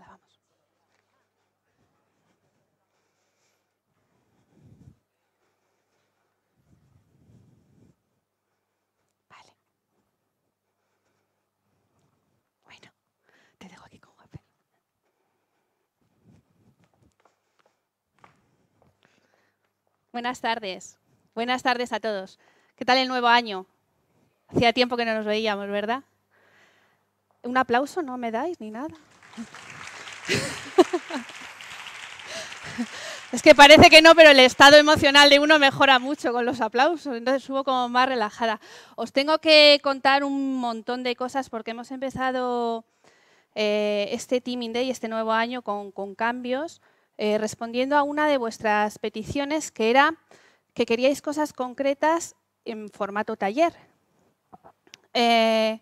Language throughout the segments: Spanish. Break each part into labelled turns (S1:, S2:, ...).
S1: vamos Vale. Bueno, te dejo aquí con Juan. Buenas tardes. Buenas tardes a todos. ¿Qué tal el nuevo año? Hacía tiempo que no nos veíamos, ¿verdad? Un aplauso no me dais ni nada. Es que parece que no, pero el estado emocional de uno mejora mucho con los aplausos, entonces subo como más relajada. Os tengo que contar un montón de cosas porque hemos empezado eh, este Teaming Day, este nuevo año, con, cambios, eh, respondiendo a una de vuestras peticiones que era que queríais cosas concretas en formato taller. Eh,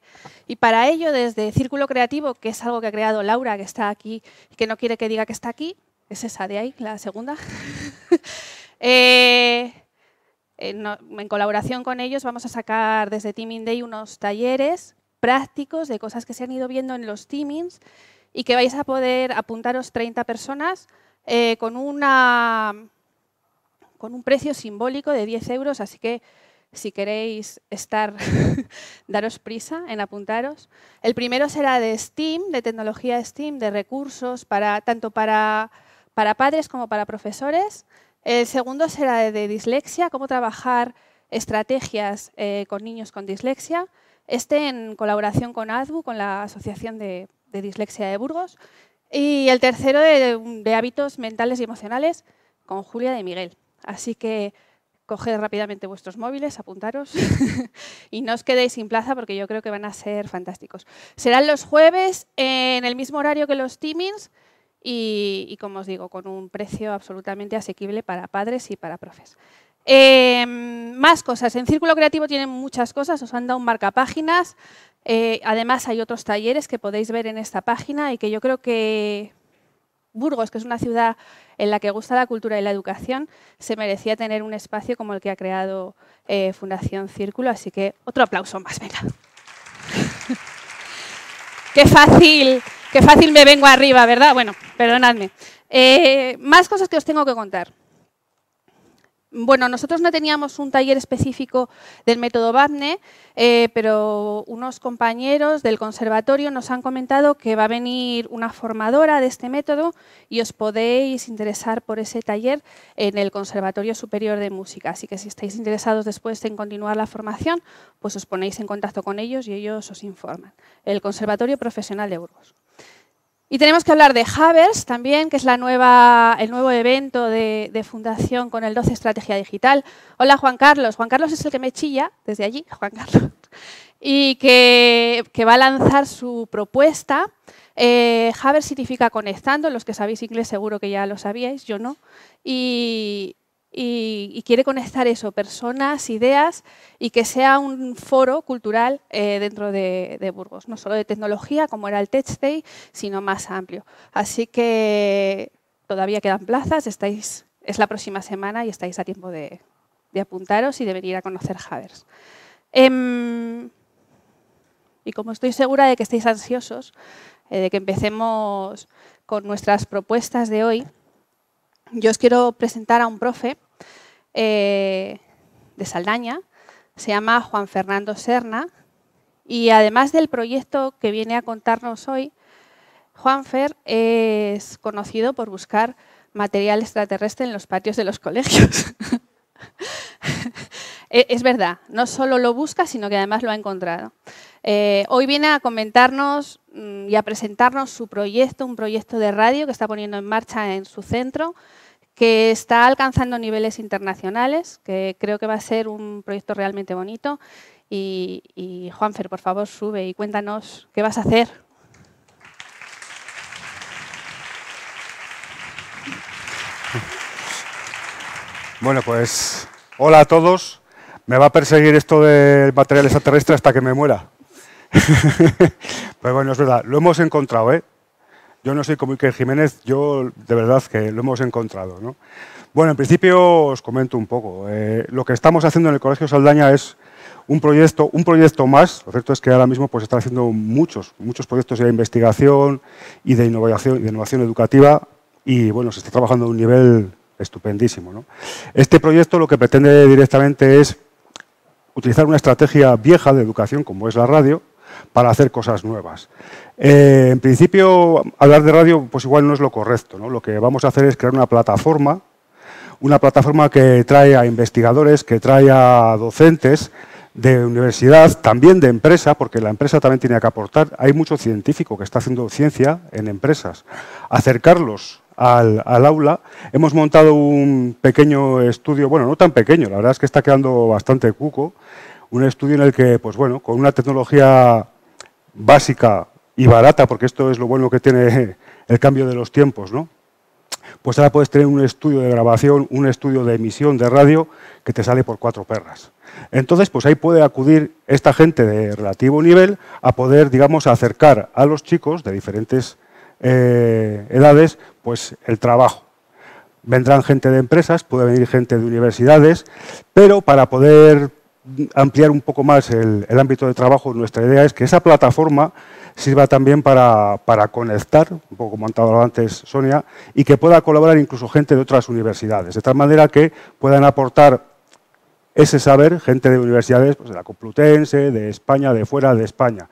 S1: y para ello, desde Círculo Creativo, que es algo que ha creado Laura, que está aquí y que no quiere que diga que está aquí, es esa de ahí, la segunda, eh, eh, en, colaboración con ellos vamos a sacar desde Teaming Day unos talleres prácticos de cosas que se han ido viendo en los teamings y que vais a poder apuntaros 30 personas con, una, con un precio simbólico de 10 euros, así que si queréis estar, daros prisa en apuntaros. El primero será de STEAM, de tecnología STEAM, de recursos para, tanto para, para padres como para profesores. El segundo será de, dislexia, cómo trabajar estrategias eh, con niños con dislexia. Este en colaboración con ADBU, con la Asociación de, Dislexia de Burgos. Y el tercero de, de hábitos mentales y emocionales, con Julia de Miguel. Así que coged rápidamente vuestros móviles, apuntaros y no os quedéis sin plaza porque yo creo que van a ser fantásticos. Serán los jueves en el mismo horario que los teamings y, como os digo, con un precio absolutamente asequible para padres y para profes. Em, más cosas. En Círculo Creativo tienen muchas cosas, os han dado un marcapáginas. Eh, además, hay otros talleres que podéis ver en esta página y que yo creo que Burgos, que es una ciudad en la que gusta la cultura y la educación, se merecía tener un espacio como el que ha creado eh, Fundación Círculo. Así que otro aplauso más, venga. qué fácil, qué fácil me vengo arriba, ¿verdad? Bueno, perdonadme. Eh, más cosas que os tengo que contar. Bueno, nosotros no teníamos un taller específico del método BAPNE, eh, pero unos compañeros del conservatorio nos han comentado que va a venir una formadora de este método y os podéis interesar por ese taller en el Conservatorio Superior de Música. Así que si estáis interesados después en continuar la formación, pues os ponéis en contacto con ellos y ellos os informan. El Conservatorio Profesional de Burgos. Y tenemos que hablar de Havers también, que es el nuevo evento de, fundación con el 12 Estrategia Digital. Hola Juan Carlos. Juan Carlos es el que me chilla desde allí, Juan Carlos. Y que, va a lanzar su propuesta. Eh, Havers significa conectando, los que sabéis inglés seguro que ya lo sabíais, yo no. Y, y, quiere conectar eso, personas, ideas, y que sea un foro cultural eh, dentro de, Burgos, no solo de tecnología, como era el Tech Day, sino más amplio. Así que todavía quedan plazas, estáis, es la próxima semana y estáis a tiempo de, apuntaros y de venir a conocer Havers. Em, y como estoy segura de que estáis ansiosos, eh, de que empecemos con nuestras propuestas de hoy, yo os quiero presentar a un profe eh, de Saldaña, se llama Juan Fernando Serna, y además del proyecto que viene a contarnos hoy, Juanfer es conocido por buscar material extraterrestre en los patios de los colegios. E, es verdad, no solo lo busca, sino que además lo ha encontrado. Eh, hoy viene a comentarnos mm, y a presentarnos su proyecto, un proyecto de radio que está poniendo en marcha en su centro, que está alcanzando niveles internacionales, que creo que va a ser un proyecto realmente bonito. y Juanfer, por favor, sube y cuéntanos qué vas a hacer.
S2: Bueno, pues hola a todos. Me va a perseguir esto del material extraterrestre hasta que me muera. Pero bueno, es verdad, lo hemos encontrado, ¿eh? Yo no soy como Iker Jiménez, yo de verdad que lo hemos encontrado, ¿no? Bueno, en principio os comento un poco. Eh, lo que estamos haciendo en el Colegio Saldaña es un proyecto, un proyecto más. Lo cierto es que ahora mismo pues están haciendo muchos, muchos proyectos de investigación y de innovación, de innovación educativa y bueno, se está trabajando a un nivel estupendísimo. Este proyecto lo que pretende directamente es utilizar una estrategia vieja de educación como es la radio para hacer cosas nuevas. Eh, en principio, hablar de radio, pues igual no es lo correcto. ¿no? Lo que vamos a hacer es crear una plataforma, una plataforma que trae a investigadores, que trae a docentes de universidad, también de empresa, porque la empresa también tiene que aportar. Hay mucho científico que está haciendo ciencia en empresas. Acercarlos al, aula. Hemos montado un pequeño estudio, bueno, no tan pequeño, la verdad es que está quedando bastante cuco, un estudio en el que, pues bueno, con una tecnología básica y barata, porque esto es lo bueno que tiene el cambio de los tiempos, ¿no? Pues ahora puedes tener un estudio de grabación, un estudio de emisión de radio que te sale por cuatro perras. Entonces, pues ahí puede acudir esta gente de relativo nivel a poder, digamos, acercar a los chicos de diferentes eh, edades, pues el trabajo. Vendrán gente de empresas, puede venir gente de universidades, pero para poder ampliar un poco más el, ámbito de trabajo, nuestra idea es que esa plataforma sirva también para, para conectar, un poco como ha antes Sonia, y que pueda colaborar incluso gente de otras universidades, de tal manera que puedan aportar ese saber, gente de universidades pues, de la Complutense, de España, de fuera de España.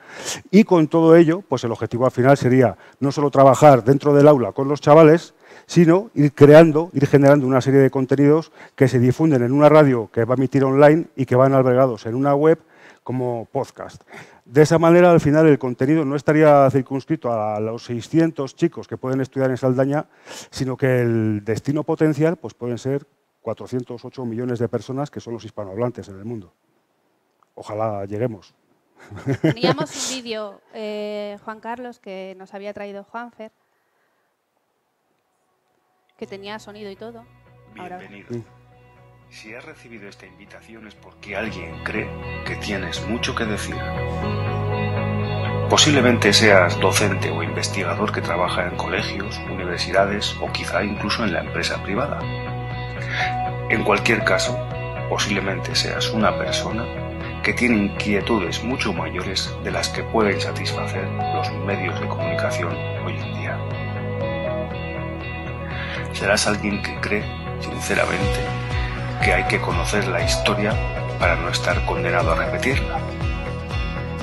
S2: Y con todo ello, pues el objetivo al final sería no solo trabajar dentro del aula con los chavales, sino ir creando, ir generando una serie de contenidos que se difunden en una radio que va a emitir online y que van albergados en una web como podcast. De esa manera, al final, el contenido no estaría circunscrito a los 600 chicos que pueden estudiar en Saldaña, sino que el destino potencial pues, pueden ser 408 millones de personas que son los hispanohablantes en el mundo. Ojalá lleguemos. Teníamos
S1: un vídeo, eh, Juan Carlos, que nos había traído Juanfer, que tenía sonido y todo. Bienvenido.
S3: Si has recibido esta invitación es porque alguien cree que tienes mucho que decir. Posiblemente seas docente o investigador que trabaja en colegios, universidades o quizá incluso en la empresa privada. En cualquier caso, posiblemente seas una persona que tiene inquietudes mucho mayores de las que pueden satisfacer los medios de comunicación hoy en día serás alguien que cree, sinceramente, que hay que conocer la historia para no estar condenado a repetirla.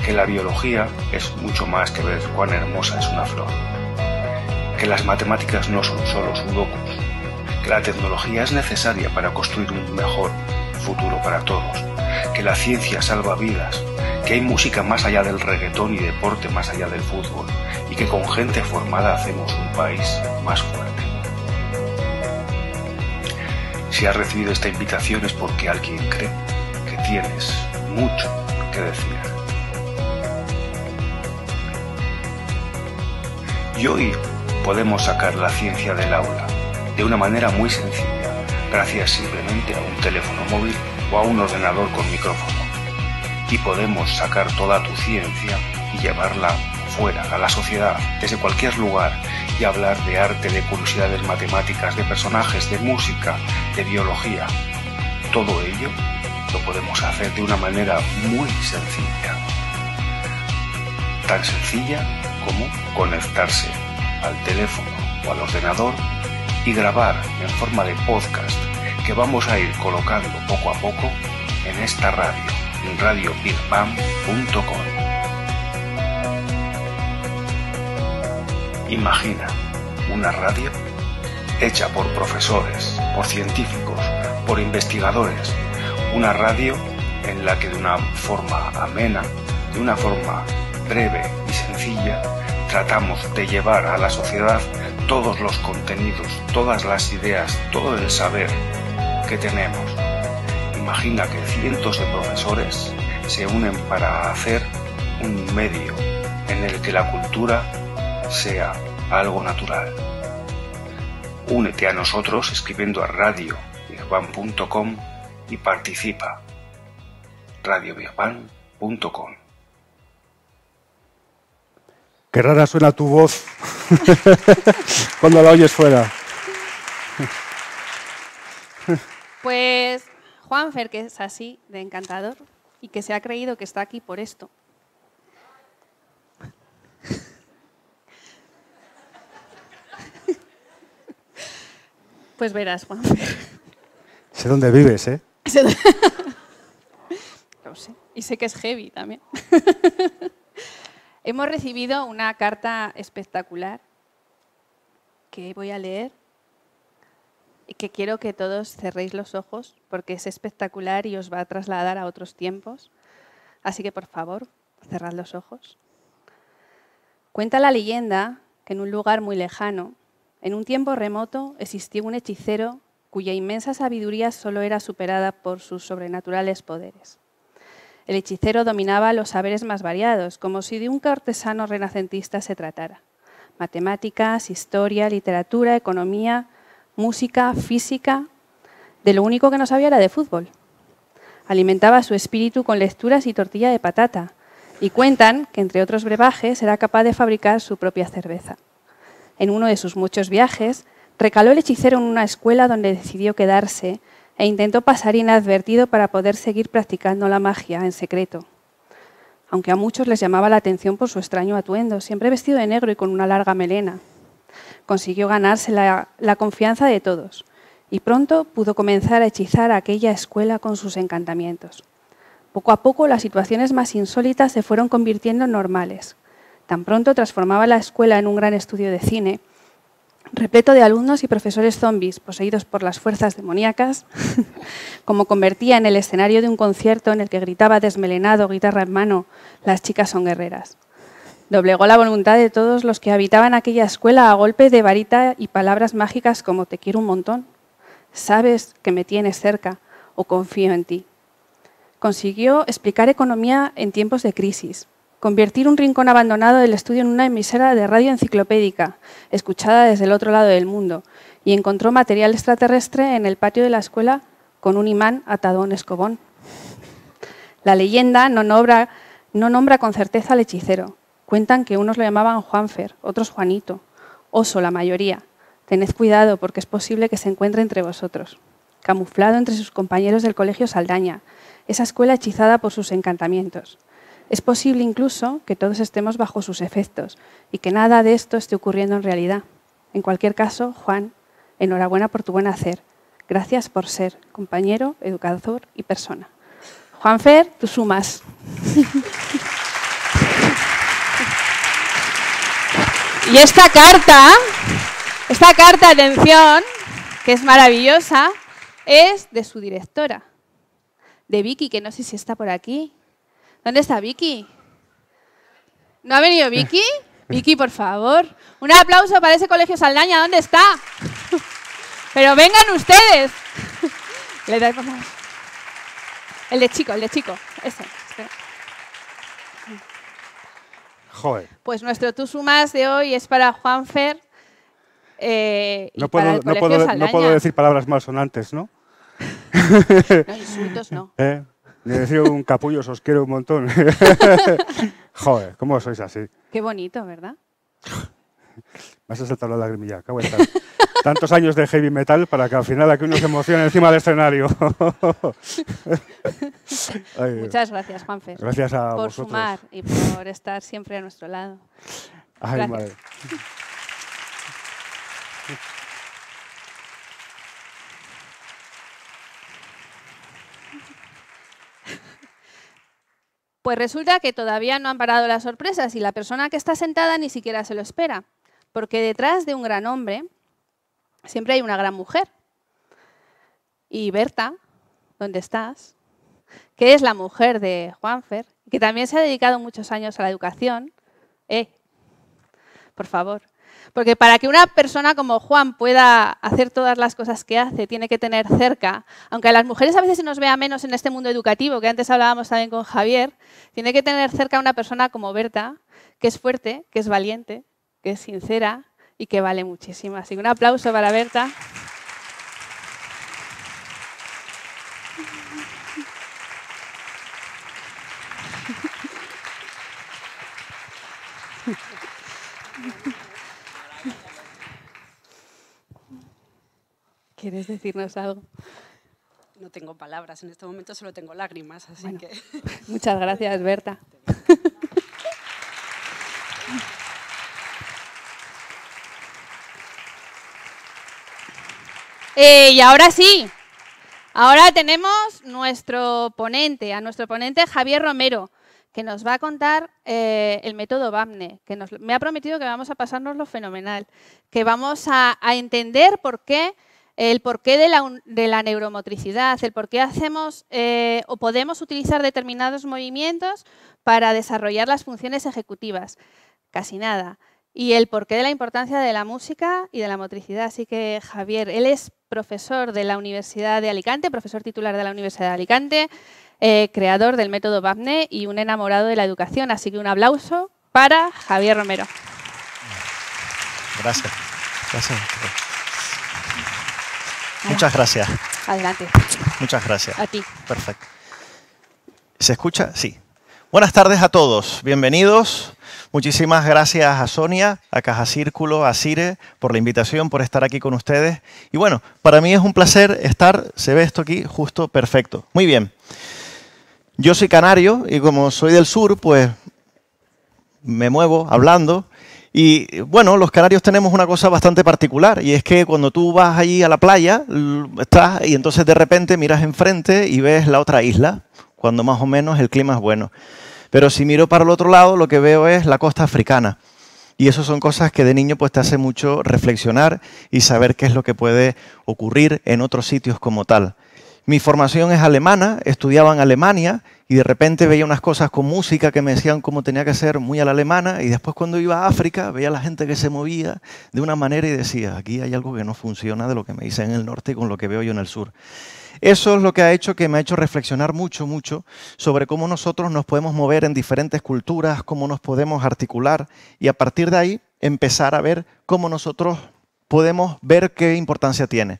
S3: Que la biología es mucho más que ver cuán hermosa es una flor. Que las matemáticas no son solo sudokus. Que la tecnología es necesaria para construir un mejor futuro para todos. Que la ciencia salva vidas. Que hay música más allá del reggaetón y deporte más allá del fútbol. Y que con gente formada hacemos un país más fuerte. Si has recibido esta invitación es porque alguien cree que tienes mucho que decir. Y hoy podemos sacar la ciencia del aula de una manera muy sencilla, gracias simplemente a un teléfono móvil o a un ordenador con micrófono. Y podemos sacar toda tu ciencia y llevarla fuera, a la sociedad, desde cualquier lugar, y hablar de arte, de curiosidades matemáticas, de personajes, de música, de biología. Todo ello lo podemos hacer de una manera muy sencilla. Tan sencilla como conectarse al teléfono o al ordenador y grabar en forma de podcast que vamos a ir colocando poco a poco en esta radio, en radiobigpam.com. Imagina una radio hecha por profesores, por científicos, por investigadores. Una radio en la que de una forma amena, de una forma breve y sencilla, tratamos de llevar a la sociedad todos los contenidos, todas las ideas, todo el saber que tenemos. Imagina que cientos de profesores se unen para hacer un medio en el que la cultura sea algo natural. Únete a nosotros escribiendo a radiobigban.com y participa. radiobigban.com
S2: Qué rara suena tu voz cuando la oyes fuera.
S1: Pues Juanfer, que es así de encantador y que se ha creído que está aquí por esto. Pues verás, Juan.
S2: Sé dónde vives, ¿eh?
S1: Lo sé. Y sé que es heavy también. Hemos recibido una carta espectacular que voy a leer y que quiero que todos cerréis los ojos porque es espectacular y os va a trasladar a otros tiempos. Así que por favor, cerrad los ojos. Cuenta la leyenda que en un lugar muy lejano en un tiempo remoto existió un hechicero cuya inmensa sabiduría solo era superada por sus sobrenaturales poderes. El hechicero dominaba los saberes más variados, como si de un cortesano renacentista se tratara. Matemáticas, historia, literatura, economía, música, física. De lo único que no sabía era de fútbol. Alimentaba su espíritu con lecturas y tortilla de patata. Y cuentan que, entre otros brebajes, era capaz de fabricar su propia cerveza en uno de sus muchos viajes, recaló el hechicero en una escuela donde decidió quedarse e intentó pasar inadvertido para poder seguir practicando la magia en secreto. Aunque a muchos les llamaba la atención por su extraño atuendo, siempre vestido de negro y con una larga melena, consiguió ganarse la, confianza de todos y pronto pudo comenzar a hechizar aquella escuela con sus encantamientos. Poco a poco las situaciones más insólitas se fueron convirtiendo en normales, Tan pronto transformaba la escuela en un gran estudio de cine, repleto de alumnos y profesores zombies poseídos por las fuerzas demoníacas, como convertía en el escenario de un concierto en el que gritaba desmelenado, guitarra en mano, las chicas son guerreras. Doblegó la voluntad de todos los que habitaban aquella escuela a golpe de varita y palabras mágicas como te quiero un montón, sabes que me tienes cerca o confío en ti. Consiguió explicar economía en tiempos de crisis, Convertir un rincón abandonado del estudio en una emisora de radio enciclopédica, escuchada desde el otro lado del mundo, y encontró material extraterrestre en el patio de la escuela con un imán atado a un escobón. La leyenda nombra, no nombra con certeza al hechicero. Cuentan que unos lo llamaban Juanfer, otros Juanito, oso la mayoría. Tened cuidado porque es posible que se encuentre entre vosotros. Camuflado entre sus compañeros del colegio Saldaña, esa escuela hechizada por sus encantamientos. Es posible incluso que todos estemos bajo sus efectos y que nada de esto esté ocurriendo en realidad. En cualquier caso, Juan, enhorabuena por tu buen hacer. Gracias por ser compañero, educador y persona. Juan Fer, tú sumas. y esta carta, esta carta, atención, que es maravillosa, es de su directora, de Vicky, que no sé si está por aquí. ¿Dónde está Vicky? ¿No ha venido Vicky? Vicky, por favor. Un aplauso para ese colegio Saldaña, ¿dónde está? Pero vengan ustedes. Le El de chico, el de chico. Ese. Este. Pues nuestro Tú de hoy es para Juanfer. fer eh, no, puedo, decir
S2: palabras sonantes, ¿no? no, insultos no. ¿Eh? Le decía un capullo, os quiero un montón. Joder, ¿cómo sois así?
S1: Qué bonito, ¿verdad?
S2: Vas a saltar la lagrimilla, acabo Tantos años de heavy metal para que al final aquí uno se emocione encima del escenario. Muchas gracias, Juanfer. Gracias a por vosotros. sumar
S1: y por estar siempre a nuestro lado. Ay, madre. Pues resulta que todavía no han parado las sorpresas y la persona que está sentada ni siquiera se lo espera, porque detrás de un gran hombre siempre hay una gran mujer. Y Berta, ¿dónde estás? Que es la mujer de Juanfer, que también se ha dedicado muchos años a la educación. ¡Eh! Por favor. Porque para que una persona como Juan pueda hacer todas las cosas que hace, tiene que tener cerca, aunque a las mujeres a veces se nos vea menos en este mundo educativo, que antes hablábamos también con Javier, tiene que tener cerca a una persona como Berta, que es fuerte, que es valiente, que es sincera y que vale muchísimo. Así que un aplauso para Berta. ¿Quieres decirnos algo? No tengo palabras, en este momento solo tengo lágrimas, así que... Muchas gracias, Berta. Eh, y ahora sí, ahora tenemos nuestro ponente, a nuestro ponente Javier Romero, que nos va a contar eh, el método BAMNE, que me ha prometido que vamos a pasarnos lo fenomenal, que vamos a entender por qué el porqué de la, neuromotricidad, el por qué hacemos eh, o podemos utilizar determinados movimientos para desarrollar las funciones ejecutivas. Casi nada. Y el porqué de la importancia de la música y de la motricidad. Así que Javier, él es profesor de la Universidad de Alicante, profesor titular de la Universidad de Alicante, eh, creador del método BAPNE y un enamorado de la educación. Así que un aplauso para Javier Romero.
S4: Gracias. Gracias. Muchas gracias. Adelante. Muchas gracias. A ti. Perfecto.
S5: ¿Se escucha? Sí. Buenas tardes a todos. Bienvenidos. Muchísimas gracias a Sonia, a Caja Círculo, a Cire por la invitación, por estar aquí con ustedes. Y bueno, para mí es un placer estar, se ve esto aquí, justo perfecto. Muy bien. Yo soy canario y como soy del sur, pues me muevo hablando y bueno, los canarios tenemos una cosa bastante particular y es que cuando tú vas allí a la playa, estás y entonces de repente miras enfrente y ves la otra isla, cuando más o menos el clima es bueno. Pero si miro para el otro lado, lo que veo es la costa africana. Y eso son cosas que de niño pues te hace mucho reflexionar y saber qué es lo que puede ocurrir en otros sitios como tal. Mi formación es alemana, estudiaba en Alemania y de repente veía unas cosas con música que me decían cómo tenía que ser muy a la alemana y después cuando iba a África veía a la gente que se movía de una manera y decía, aquí hay algo que no funciona de lo que me dicen en el norte y con lo que veo yo en el sur. Eso es lo que ha hecho que me ha hecho reflexionar mucho, mucho sobre cómo nosotros nos podemos mover en diferentes culturas, cómo nos podemos articular y a partir de ahí empezar a ver cómo nosotros podemos ver qué importancia tiene.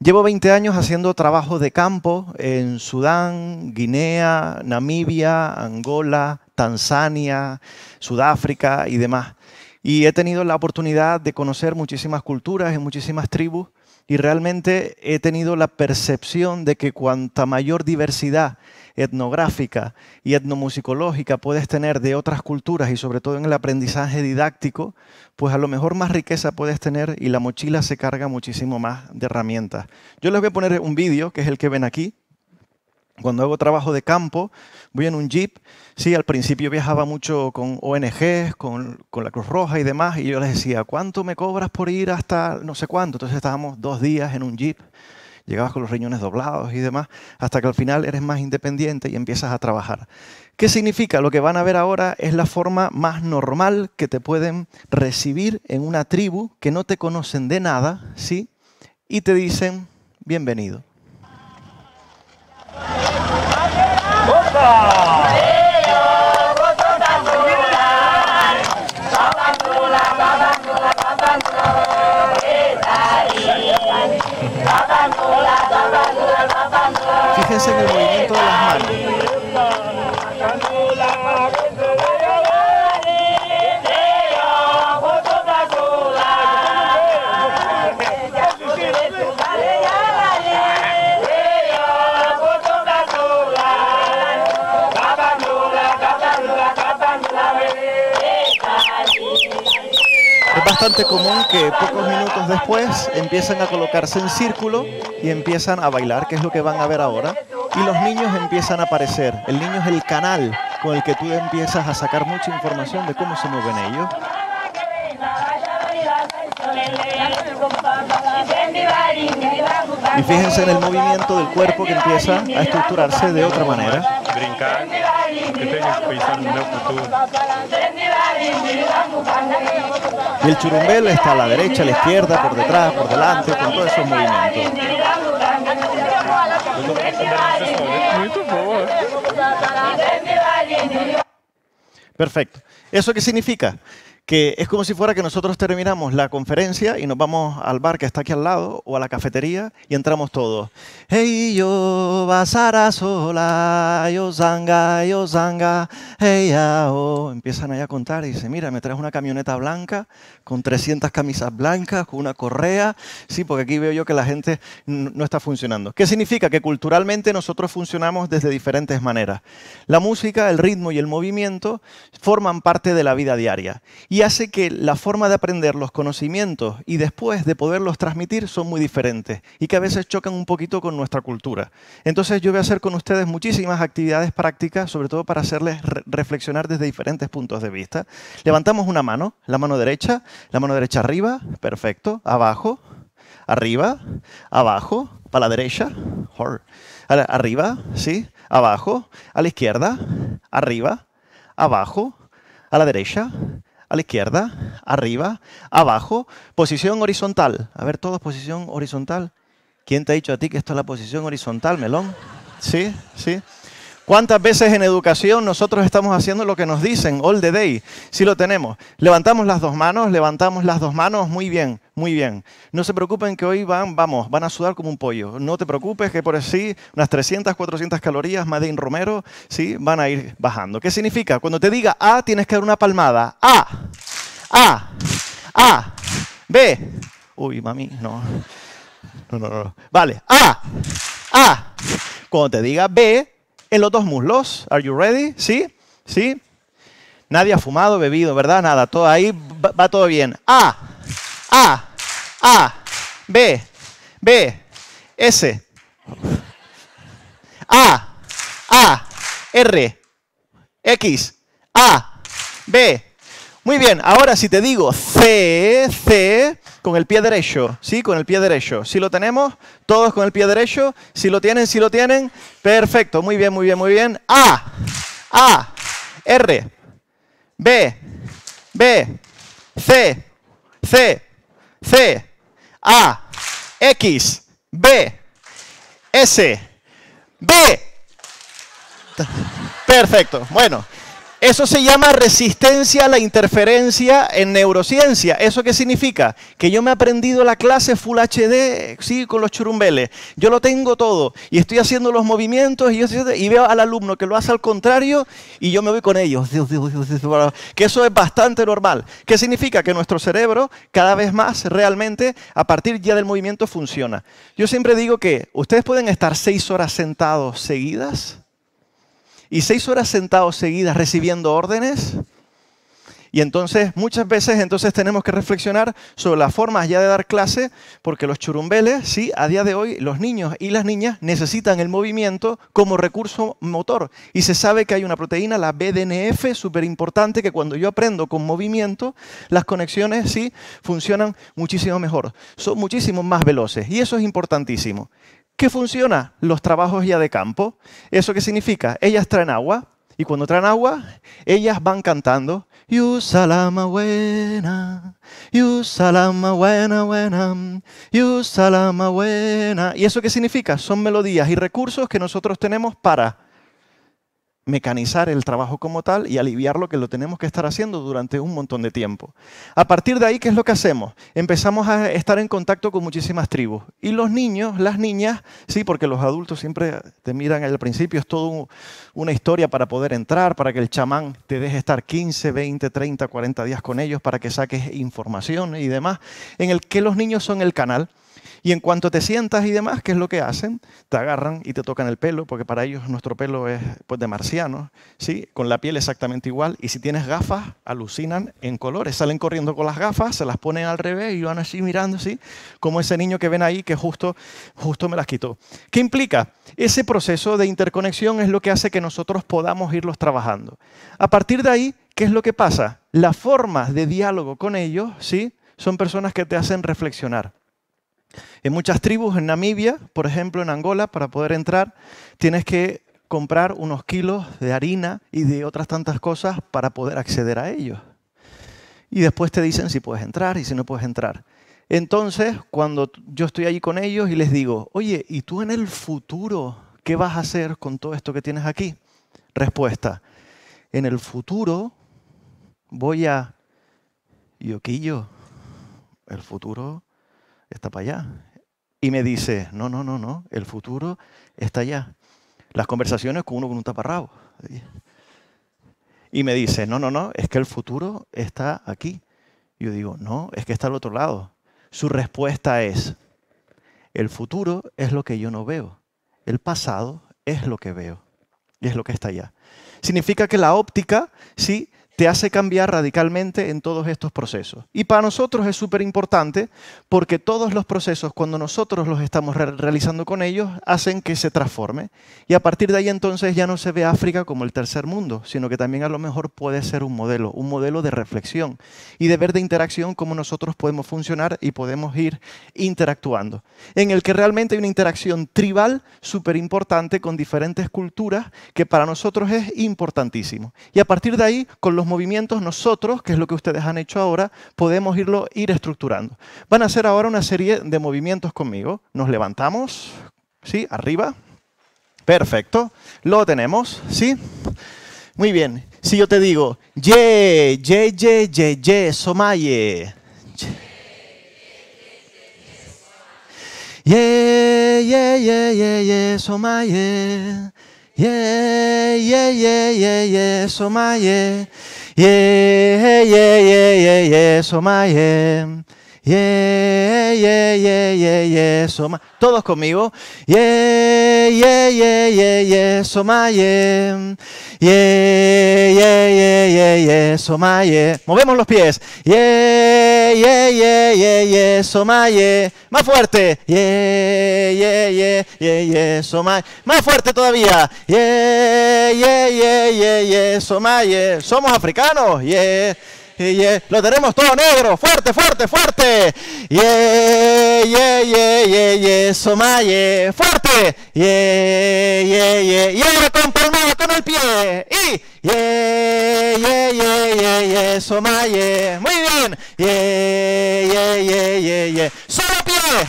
S5: Llevo 20 años haciendo trabajo de campo en Sudán, Guinea, Namibia, Angola, Tanzania, Sudáfrica y demás. Y he tenido la oportunidad de conocer muchísimas culturas y muchísimas tribus y realmente he tenido la percepción de que cuanta mayor diversidad etnográfica y etnomusicológica puedes tener de otras culturas y sobre todo en el aprendizaje didáctico, pues a lo mejor más riqueza puedes tener y la mochila se carga muchísimo más de herramientas. Yo les voy a poner un vídeo, que es el que ven aquí, cuando hago trabajo de campo, voy en un jeep. Sí, al principio viajaba mucho con ONGs, con, con, la Cruz Roja y demás, y yo les decía, ¿cuánto me cobras por ir hasta no sé cuánto? Entonces estábamos dos días en un jeep llegabas con los riñones doblados y demás, hasta que al final eres más independiente y empiezas a trabajar. ¿Qué significa? Lo que van a ver ahora es la forma más normal que te pueden recibir en una tribu que no te conocen de nada, ¿sí? Y te dicen, bienvenido.
S4: fíjense en el movimiento de las manos.
S5: bastante común que pocos minutos después empiezan a colocarse en círculo y empiezan a bailar, que es lo que van a ver ahora. Y los niños empiezan a aparecer. El niño es el canal con el que tú empiezas a sacar mucha información de cómo se mueven ellos. Y fíjense en el movimiento del cuerpo que empieza a estructurarse de otra manera el está a la derecha, a la izquierda, por detrás, por delante, con todos esos movimientos. Perfecto. ¿Eso qué significa? que es como si fuera que nosotros terminamos la conferencia y nos vamos al bar que está aquí al lado o a la cafetería y entramos todos. Hey yo sola, yo zanga, yo hey Empiezan allá a contar y dicen, mira, me traes una camioneta blanca con 300 camisas blancas, con una correa. Sí, porque aquí veo yo que la gente no está funcionando. ¿Qué significa? Que culturalmente nosotros funcionamos desde diferentes maneras. La música, el ritmo y el movimiento forman parte de la vida diaria y hace que la forma de aprender los conocimientos y después de poderlos transmitir son muy diferentes y que a veces chocan un poquito con nuestra cultura. Entonces yo voy a hacer con ustedes muchísimas actividades prácticas, sobre todo para hacerles reflexionar desde diferentes puntos de vista. Levantamos una mano, la mano derecha, la mano derecha arriba, perfecto. Abajo, arriba, abajo, para la derecha, arriba, sí, abajo, a la izquierda, arriba, abajo, a la derecha, a la izquierda, arriba, abajo, posición horizontal. A ver, todos posición horizontal. ¿Quién te ha dicho a ti que esto es la posición horizontal, melón? Sí, sí. ¿Cuántas veces en educación nosotros estamos haciendo lo que nos dicen all the day? Sí lo tenemos. Levantamos las dos manos, levantamos las dos manos, muy bien, muy bien. No se preocupen que hoy van, vamos, van a sudar como un pollo. No te preocupes que por así unas 300, 400 calorías, Madín Romero, sí, van a ir bajando. ¿Qué significa? Cuando te diga A, tienes que dar una palmada. A, A, A, B. Uy, mami, no. No, no, no. Vale, A, A. Cuando te diga B, en los dos muslos. Are you ready? ¿Sí? ¿Sí? Nadie ha fumado, bebido, ¿verdad? Nada, todo ahí va, va todo bien. A, A, A, B, B, S, A, A, R, X, A, B. Muy bien, ahora si te digo C, C, con el pie derecho, ¿sí? Con el pie derecho. Si ¿Sí lo tenemos, todos con el pie derecho. Si ¿Sí lo tienen, si ¿Sí lo tienen. Perfecto, muy bien, muy bien, muy bien. A,
S4: A, R, B, B, C, C, C, A, X, B, S, B.
S5: Perfecto, bueno. Eso se llama resistencia a la interferencia en neurociencia. ¿Eso qué significa? Que yo me he aprendido la clase Full HD, sí, con los churumbeles. Yo lo tengo todo y estoy haciendo los movimientos y, yo y veo al alumno que lo hace al contrario y yo me voy con ellos. que eso es bastante normal. ¿Qué significa? Que nuestro cerebro cada vez más realmente a partir ya del movimiento funciona. Yo siempre digo que ustedes pueden estar seis horas sentados seguidas y seis horas sentados seguidas recibiendo órdenes. Y entonces muchas veces entonces tenemos que reflexionar sobre las formas ya de dar clase, porque los churumbeles, sí, a día de hoy los niños y las niñas necesitan el movimiento como recurso motor. Y se sabe que hay una proteína, la BDNF, súper importante, que cuando yo aprendo con movimiento, las conexiones sí funcionan muchísimo mejor, son muchísimo más veloces. Y eso es importantísimo. ¿Qué funciona? Los trabajos ya de campo. ¿Eso qué significa? Ellas traen agua y cuando traen agua, ellas van cantando. buena, buena, buena, buena. ¿Y eso qué significa? Son melodías y recursos que nosotros tenemos para mecanizar el trabajo como tal y aliviar lo que lo tenemos que estar haciendo durante un montón de tiempo. A partir de ahí, ¿qué es lo que hacemos? Empezamos a estar en contacto con muchísimas tribus. Y los niños, las niñas, sí, porque los adultos siempre te miran al principio, es todo una historia para poder entrar, para que el chamán te deje estar 15, 20, 30, 40 días con ellos, para que saques información y demás, en el que los niños son el canal. Y en cuanto te sientas y demás, ¿qué es lo que hacen? Te agarran y te tocan el pelo, porque para ellos nuestro pelo es pues, de marciano, ¿sí? con la piel exactamente igual. Y si tienes gafas, alucinan en colores. Salen corriendo con las gafas, se las ponen al revés y van así mirando, como ese niño que ven ahí que justo, justo me las quitó. ¿Qué implica? Ese proceso de interconexión es lo que hace que nosotros podamos irlos trabajando. A partir de ahí, ¿qué es lo que pasa? Las formas de diálogo con ellos, ¿sí? son personas que te hacen reflexionar. En muchas tribus, en Namibia, por ejemplo, en Angola, para poder entrar, tienes que comprar unos kilos de harina y de otras tantas cosas para poder acceder a ellos. Y después te dicen si puedes entrar y si no puedes entrar. Entonces, cuando yo estoy allí con ellos y les digo, oye, ¿y tú en el futuro qué vas a hacer con todo esto que tienes aquí? Respuesta, en el futuro voy a... Yoquillo, el futuro está para allá. Y me dice, no, no, no, no, el futuro está allá. Las conversaciones con uno con un taparrabo. Y me dice, no, no, no, es que el futuro está aquí. Yo digo, no, es que está al otro lado. Su respuesta es, el futuro es lo que yo no veo. El pasado es lo que veo. Y es lo que está allá. Significa que la óptica, sí, te hace cambiar radicalmente en todos estos procesos. Y para nosotros es súper importante porque todos los procesos, cuando nosotros los estamos realizando con ellos, hacen que se transforme. Y a partir de ahí entonces ya no se ve África como el tercer mundo, sino que también a lo mejor puede ser un modelo, un modelo de reflexión y de ver de interacción cómo nosotros podemos funcionar y podemos ir interactuando. En el que realmente hay una interacción tribal súper importante con diferentes culturas que para nosotros es importantísimo. Y a partir de ahí, con los movimientos, nosotros, que es lo que ustedes han hecho ahora, podemos irlo ir estructurando. Van a hacer ahora una serie de movimientos conmigo. Nos levantamos, ¿sí? Arriba. Perfecto. Lo tenemos, ¿sí? Muy bien. Si yo te digo, ye, ye, ye, ye, ye, somaye. Ye, ye, ye, ye, ye, somaye. ye, ye, ye, ye, yeah, somaye. Yeah, yeah, yeah, yeah, yes, oh my, yeah. Yeah, yeah, yeah, yeah, yeah, soma. Todos conmigo. Yeah, yeah, yeah, yeah, yeah, soma, yeah. Yeah, yeah, yeah, yeah, yeah, soma, yeah. Movemos los pies. Yeah, yeah, yeah, yeah, yeah, soma, yeah. Más fuerte. Yeah, yeah, yeah, yeah, yeah, soma. Más fuerte todavía. Yeah, yeah, yeah, yeah, yeah, soma, yeah. Somos africanos. Yeah yeah. Lo tenemos todo negro, fuerte, fuerte, fuerte. Yeah, yeah, yeah, yeah, yeah, somaye, fuerte. Yeah, yeah, yeah, y ahora con palmada con el pie. Y yeah, yeah, yeah, yeah, yeah, somaye. Muy bien. Yeah, yeah, yeah, yeah, yeah. Solo pie.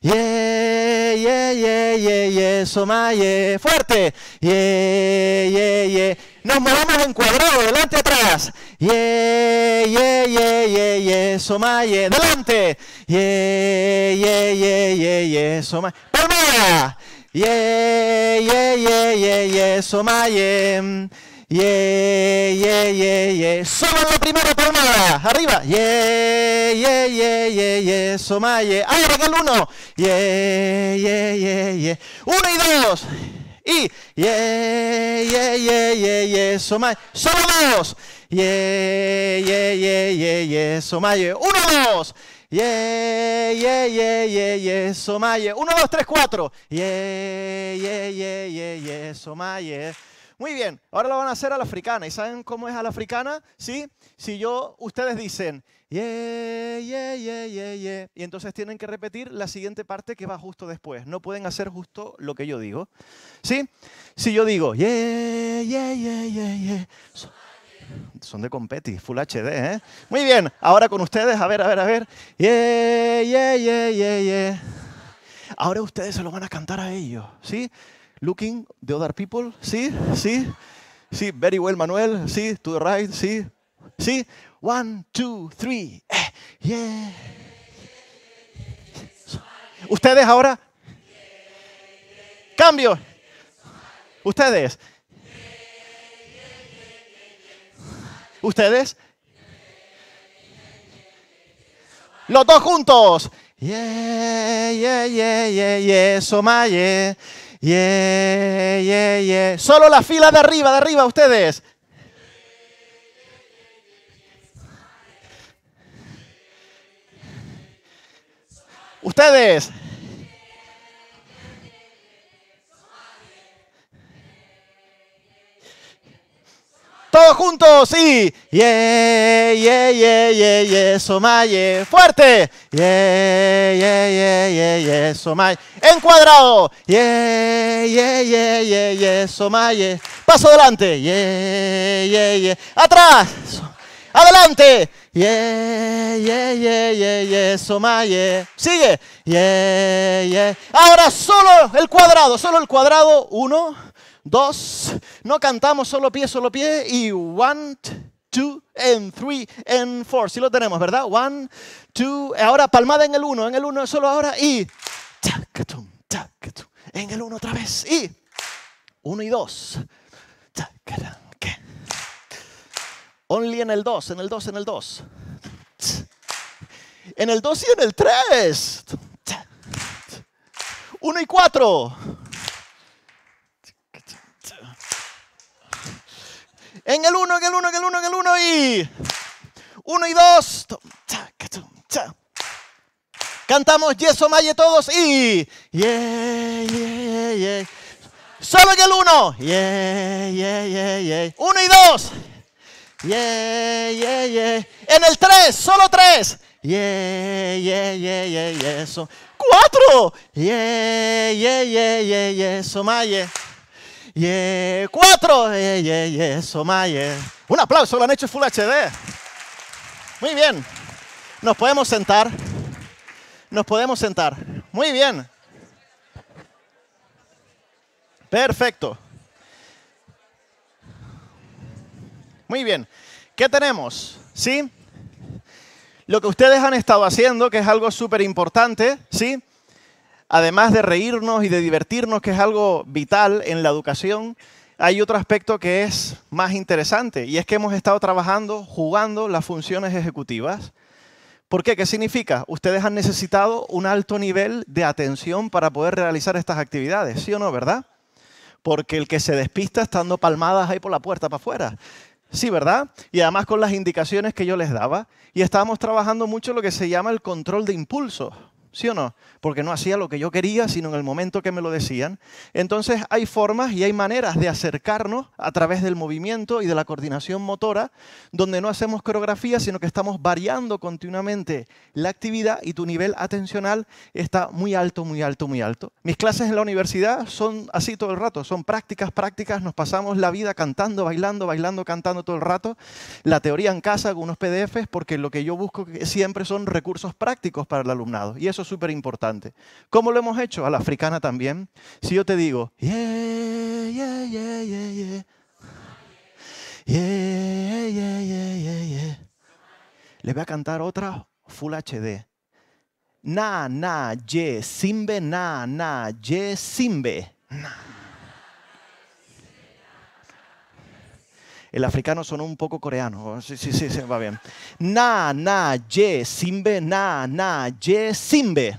S5: Yeah, yeah, yeah, yeah, yeah, somaye, fuerte. Yeah, yeah, yeah nos movamos en cuadrado, delante, atrás. Ye, ye, ye, ye, ye, somaye, delante. Ye, ye, ye, ye, ye, somaye. Palmea. Ye, ye, ye, ye, ye, somaye. ye, ye, ye, ye, Solo la primera palmada. Arriba. Ye, ye, ye, ye, ye, Somaye. ¡Ahí, el uno. ye, ye, ye, ye. Uno y dos. Y, yeah, yeah, yeah, yeah, yeah, somaye. Solo dos. Yeah, yeah, yeah, yeah, yeah, somaye. Uno, dos. Yeah, yeah, yeah, yeah, yeah, somaye. Uno, dos, tres, cuatro. Yeah, yeah, yeah, yeah, yeah, somaye. Muy bien, ahora lo van a hacer a la africana. ¿Y saben cómo es a la africana? ¿Sí? Si yo, ustedes dicen, yeah, yeah, yeah, yeah, yeah, y entonces tienen que repetir la siguiente parte que va justo después. No pueden hacer justo lo que yo digo. ¿Sí? Si yo digo, yeah, yeah, yeah, yeah, yeah. Son de competi, Full HD, ¿eh? Muy bien, ahora con ustedes, a ver, a ver, a ver. Yeah, yeah, yeah, yeah, yeah. Ahora ustedes se lo van a cantar a ellos, ¿sí? looking the other people? Sí, sí, sí, very well, Manuel, sí, to the right, sí, sí. One, two, three, eh, yeah. Ustedes ahora. Cambio. Ustedes.
S4: Ustedes. Los dos juntos. Yeah, yeah, yeah,
S5: yeah, yeah, yeah, Yeah. Yeah, yeah, yeah. Solo la fila de arriba,
S4: de arriba, ustedes. Ustedes. Todos juntos y yeah, yeah, yeah, yeah, yeah, somaye. Fuerte. Yeah, yeah, yeah, yeah, yeah, somaye. cuadrado. Yeah, yeah, yeah, yeah, yeah, somaye. Paso adelante. Yeah, yeah, yeah. Atrás. Adelante.
S5: Yeah, yeah, yeah, yeah, yeah, somaye. Sigue. Yeah, yeah. Ahora solo el cuadrado, solo el cuadrado. Uno dos, no cantamos solo pie, solo pie, y one, two, and three, and four. Sí lo tenemos, ¿verdad? One, two, ahora palmada en el uno, en el uno solo ahora, y en el uno otra vez, y uno y dos, Only en el dos, en el dos, en el dos. En el dos y en el tres. Uno y cuatro. En el 1, en el 1, en el 1, en el 1 y... 1 y 2. Cantamos Yeso Maye todos y...
S4: Solo y el 1. Yeah, 1 y 2. Yeah, En el 3, solo 3. Yeah, yeah, 4.
S5: Yeah, yeah, yeah, yeah, Maye yeah. Cuatro, yeah, yeah, yeah, Soma, Un aplauso, lo han hecho Full HD. Muy bien. Nos podemos sentar. Nos podemos sentar. Muy bien. Perfecto. Muy bien. ¿Qué tenemos? ¿Sí? Lo que ustedes han estado haciendo, que es algo súper importante, ¿sí? además de reírnos y de divertirnos, que es algo vital en la educación, hay otro aspecto que es más interesante y es que hemos estado trabajando, jugando las funciones ejecutivas. ¿Por qué? ¿Qué significa? Ustedes han necesitado un alto nivel de atención para poder realizar estas actividades, ¿sí o no, verdad? Porque el que se despista está dando palmadas ahí por la puerta para afuera. Sí, ¿verdad? Y además con las indicaciones que yo les daba. Y estábamos trabajando mucho lo que se llama el control de impulsos. ¿sí o no? Porque no hacía lo que yo quería, sino en el momento que me lo decían. Entonces hay formas y hay maneras de acercarnos a través del movimiento y de la coordinación motora, donde no hacemos coreografía, sino que estamos variando continuamente la actividad y tu nivel atencional está muy alto, muy alto, muy alto. Mis clases en la universidad son así todo el rato, son prácticas, prácticas, nos pasamos la vida cantando, bailando, bailando, cantando todo el rato. La teoría en casa con unos PDFs, porque lo que yo busco siempre son recursos prácticos para el alumnado. Y eso súper importante. ¿Cómo lo hemos hecho? A la africana también. Si yo te digo, yeah, yeah, yeah, yeah, yeah. Le voy a cantar otra Full HD. Na, na, ye, simbe, na, na, ye, simbe. Na. El africano son un poco coreano. Sí, sí, sí, va bien. Na, na, ye, simbe, na, na, ye, simbe.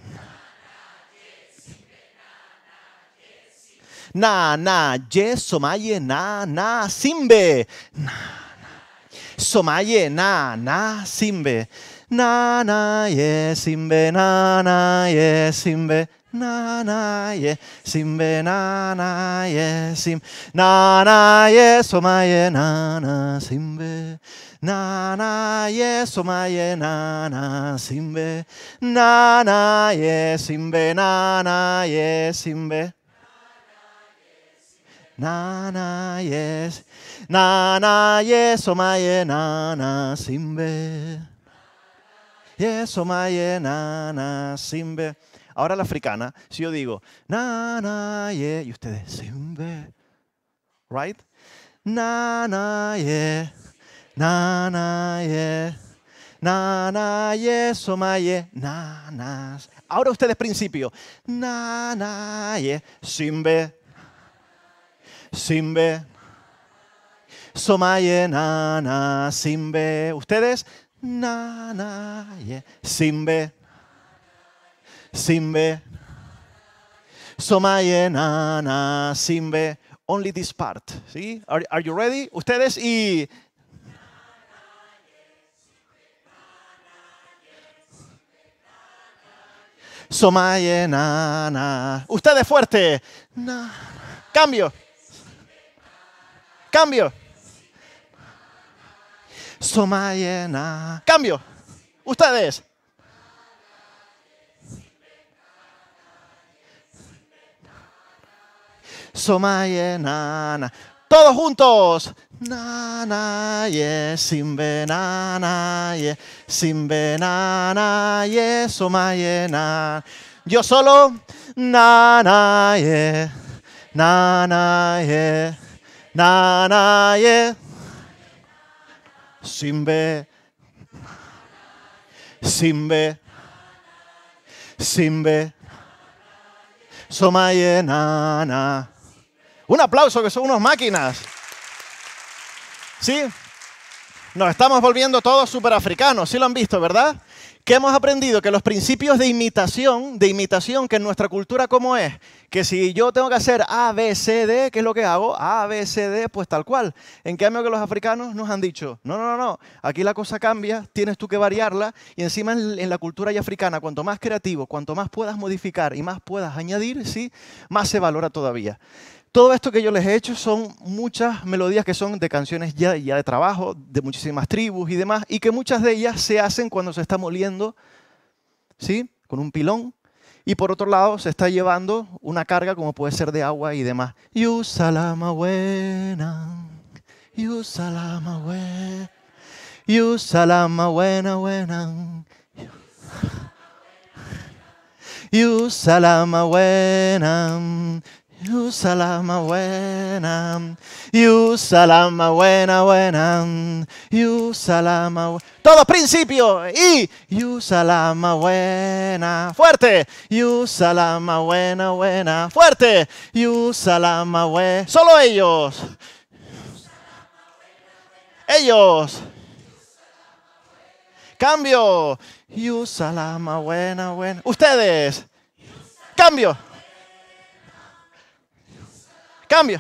S5: Na, na, ye, somaye, na, na, simbe. Na, na. Somaye, na, na, simbe. Na, na, ye, simbe, na, na, ye, simbe. na na yesim be na na yesim na na yesomaye na na simbe na na yesomaye na na simbe na na yesim be na na yesim be na na yes na na yesomaye na na simbe yesomaye na na simbe na, na, yes, Ahora la africana, si yo digo, na, na, y ustedes, simbe, right? Na, na, yeah, na, na, na, na, soma, na, na. Ahora ustedes principio, na, na, simbe, simbe, somaye, na, na, simbe. Ustedes, na, na, simbe. Simbe. na. Simbe. Only this part. ¿Sí? Are, you ready? Ustedes y. na. Ustedes fuerte. Cambio. Cambio. Somayena. Cambio. Ustedes. somaye nana. Todos juntos. Nana ye sin na ye sin na ye somaye Yo solo nana ye nana ye nana ye sin be sin be sin be na un aplauso, que son unos máquinas. ¿Sí? Nos estamos volviendo todos superafricanos, sí lo han visto, ¿verdad? ¿Qué hemos aprendido? Que los principios de imitación, de imitación, que en nuestra cultura cómo es, que si yo tengo que hacer A, B, C, D, ¿qué es lo que hago? A, B, C, D, pues tal cual. En cambio que los africanos nos han dicho, no, no, no, no, aquí la cosa cambia, tienes tú que variarla, y encima en la cultura ya africana, cuanto más creativo, cuanto más puedas modificar y más puedas añadir, sí, más se valora todavía. Todo esto que yo les he hecho son muchas melodías que son de canciones ya, ya de trabajo, de muchísimas tribus y demás, y que muchas de ellas se hacen cuando se está moliendo, ¿sí? Con un pilón. Y por otro lado, se está llevando una carga como puede ser de agua y demás. Yusalama buena, yusalama buena, yusalama buena buena. Yusalama buena, usa la buena, y usa la buena, buena, y usa la buena. Todo principio, y, y usa la buena, fuerte, y usa la buena, buena, fuerte, y usa la buena. Solo ellos. Ellos. Cambio. Y usa la buena, buena. Ustedes. Cambio. Cambio.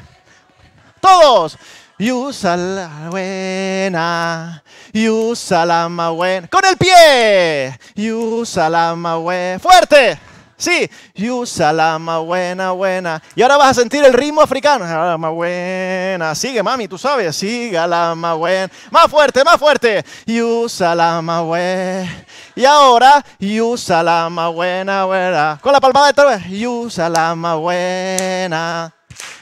S5: Todos. Y usa la buena. Y usa la buena. Con el pie. Y usa la buena. Fuerte. Sí, usa la más buena, buena. Y ahora vas a sentir el ritmo africano. Ah, la más buena. Sigue, mami, tú sabes. Siga la más buena. Más fuerte, más fuerte. usa la buena. Y ahora, usa la más buena, buena. Con la palmada de otra vez. usa la buena.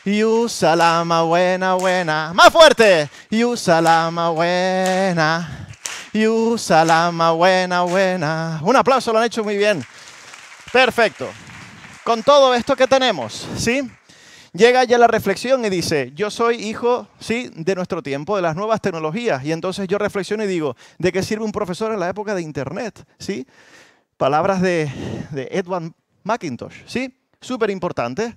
S5: Y usa la más buena, buena. Más fuerte. Y usa la más buena. Y usa la buena, buena. Un aplauso, lo han hecho muy bien. Perfecto. Con todo esto que tenemos, ¿sí? Llega ya la reflexión y dice, yo soy hijo, sí, de nuestro tiempo, de las nuevas tecnologías. Y entonces yo reflexiono y digo, ¿de qué sirve un profesor en la época de Internet? ¿Sí? Palabras de, de Edward McIntosh, ¿sí? Súper importante.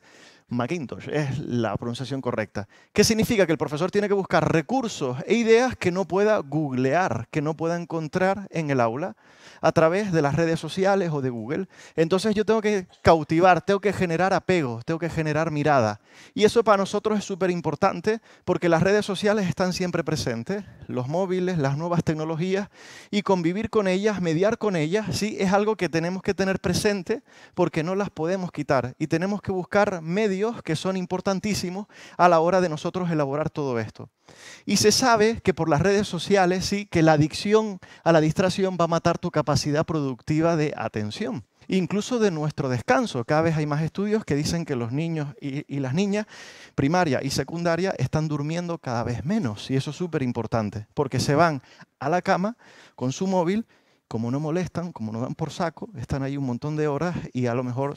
S5: Macintosh es la pronunciación correcta. ¿Qué significa? Que el profesor tiene que buscar recursos e ideas que no pueda googlear, que no pueda encontrar en el aula a través de las redes sociales o de Google. Entonces yo tengo que cautivar, tengo que generar apego, tengo que generar mirada. Y eso para nosotros es súper importante porque las redes sociales están siempre presentes, los móviles, las nuevas tecnologías y convivir con ellas, mediar con ellas, sí, es algo que tenemos que tener presente porque no las podemos quitar y tenemos que buscar medios que son importantísimos a la hora de nosotros elaborar todo esto. Y se sabe que por las redes sociales, sí, que la adicción a la distracción va a matar tu capacidad productiva de atención incluso de nuestro descanso. Cada vez hay más estudios que dicen que los niños y, las niñas primaria y secundaria están durmiendo cada vez menos. Y eso es súper importante, porque se van a la cama con su móvil, como no molestan, como no dan por saco, están ahí un montón de horas y a lo mejor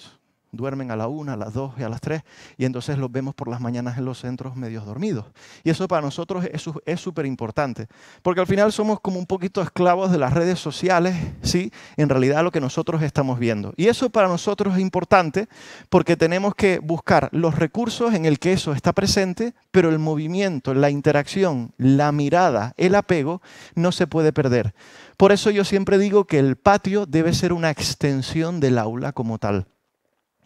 S5: duermen a la una, a las dos y a las tres, y entonces los vemos por las mañanas en los centros medio dormidos. Y eso para nosotros es súper importante, porque al final somos como un poquito esclavos de las redes sociales, ¿sí? En realidad lo que nosotros estamos viendo. Y eso para nosotros es importante porque tenemos que buscar los recursos en el que eso está presente, pero el movimiento, la interacción, la mirada, el apego, no se puede perder. Por eso yo siempre digo que el patio debe ser una extensión del aula como tal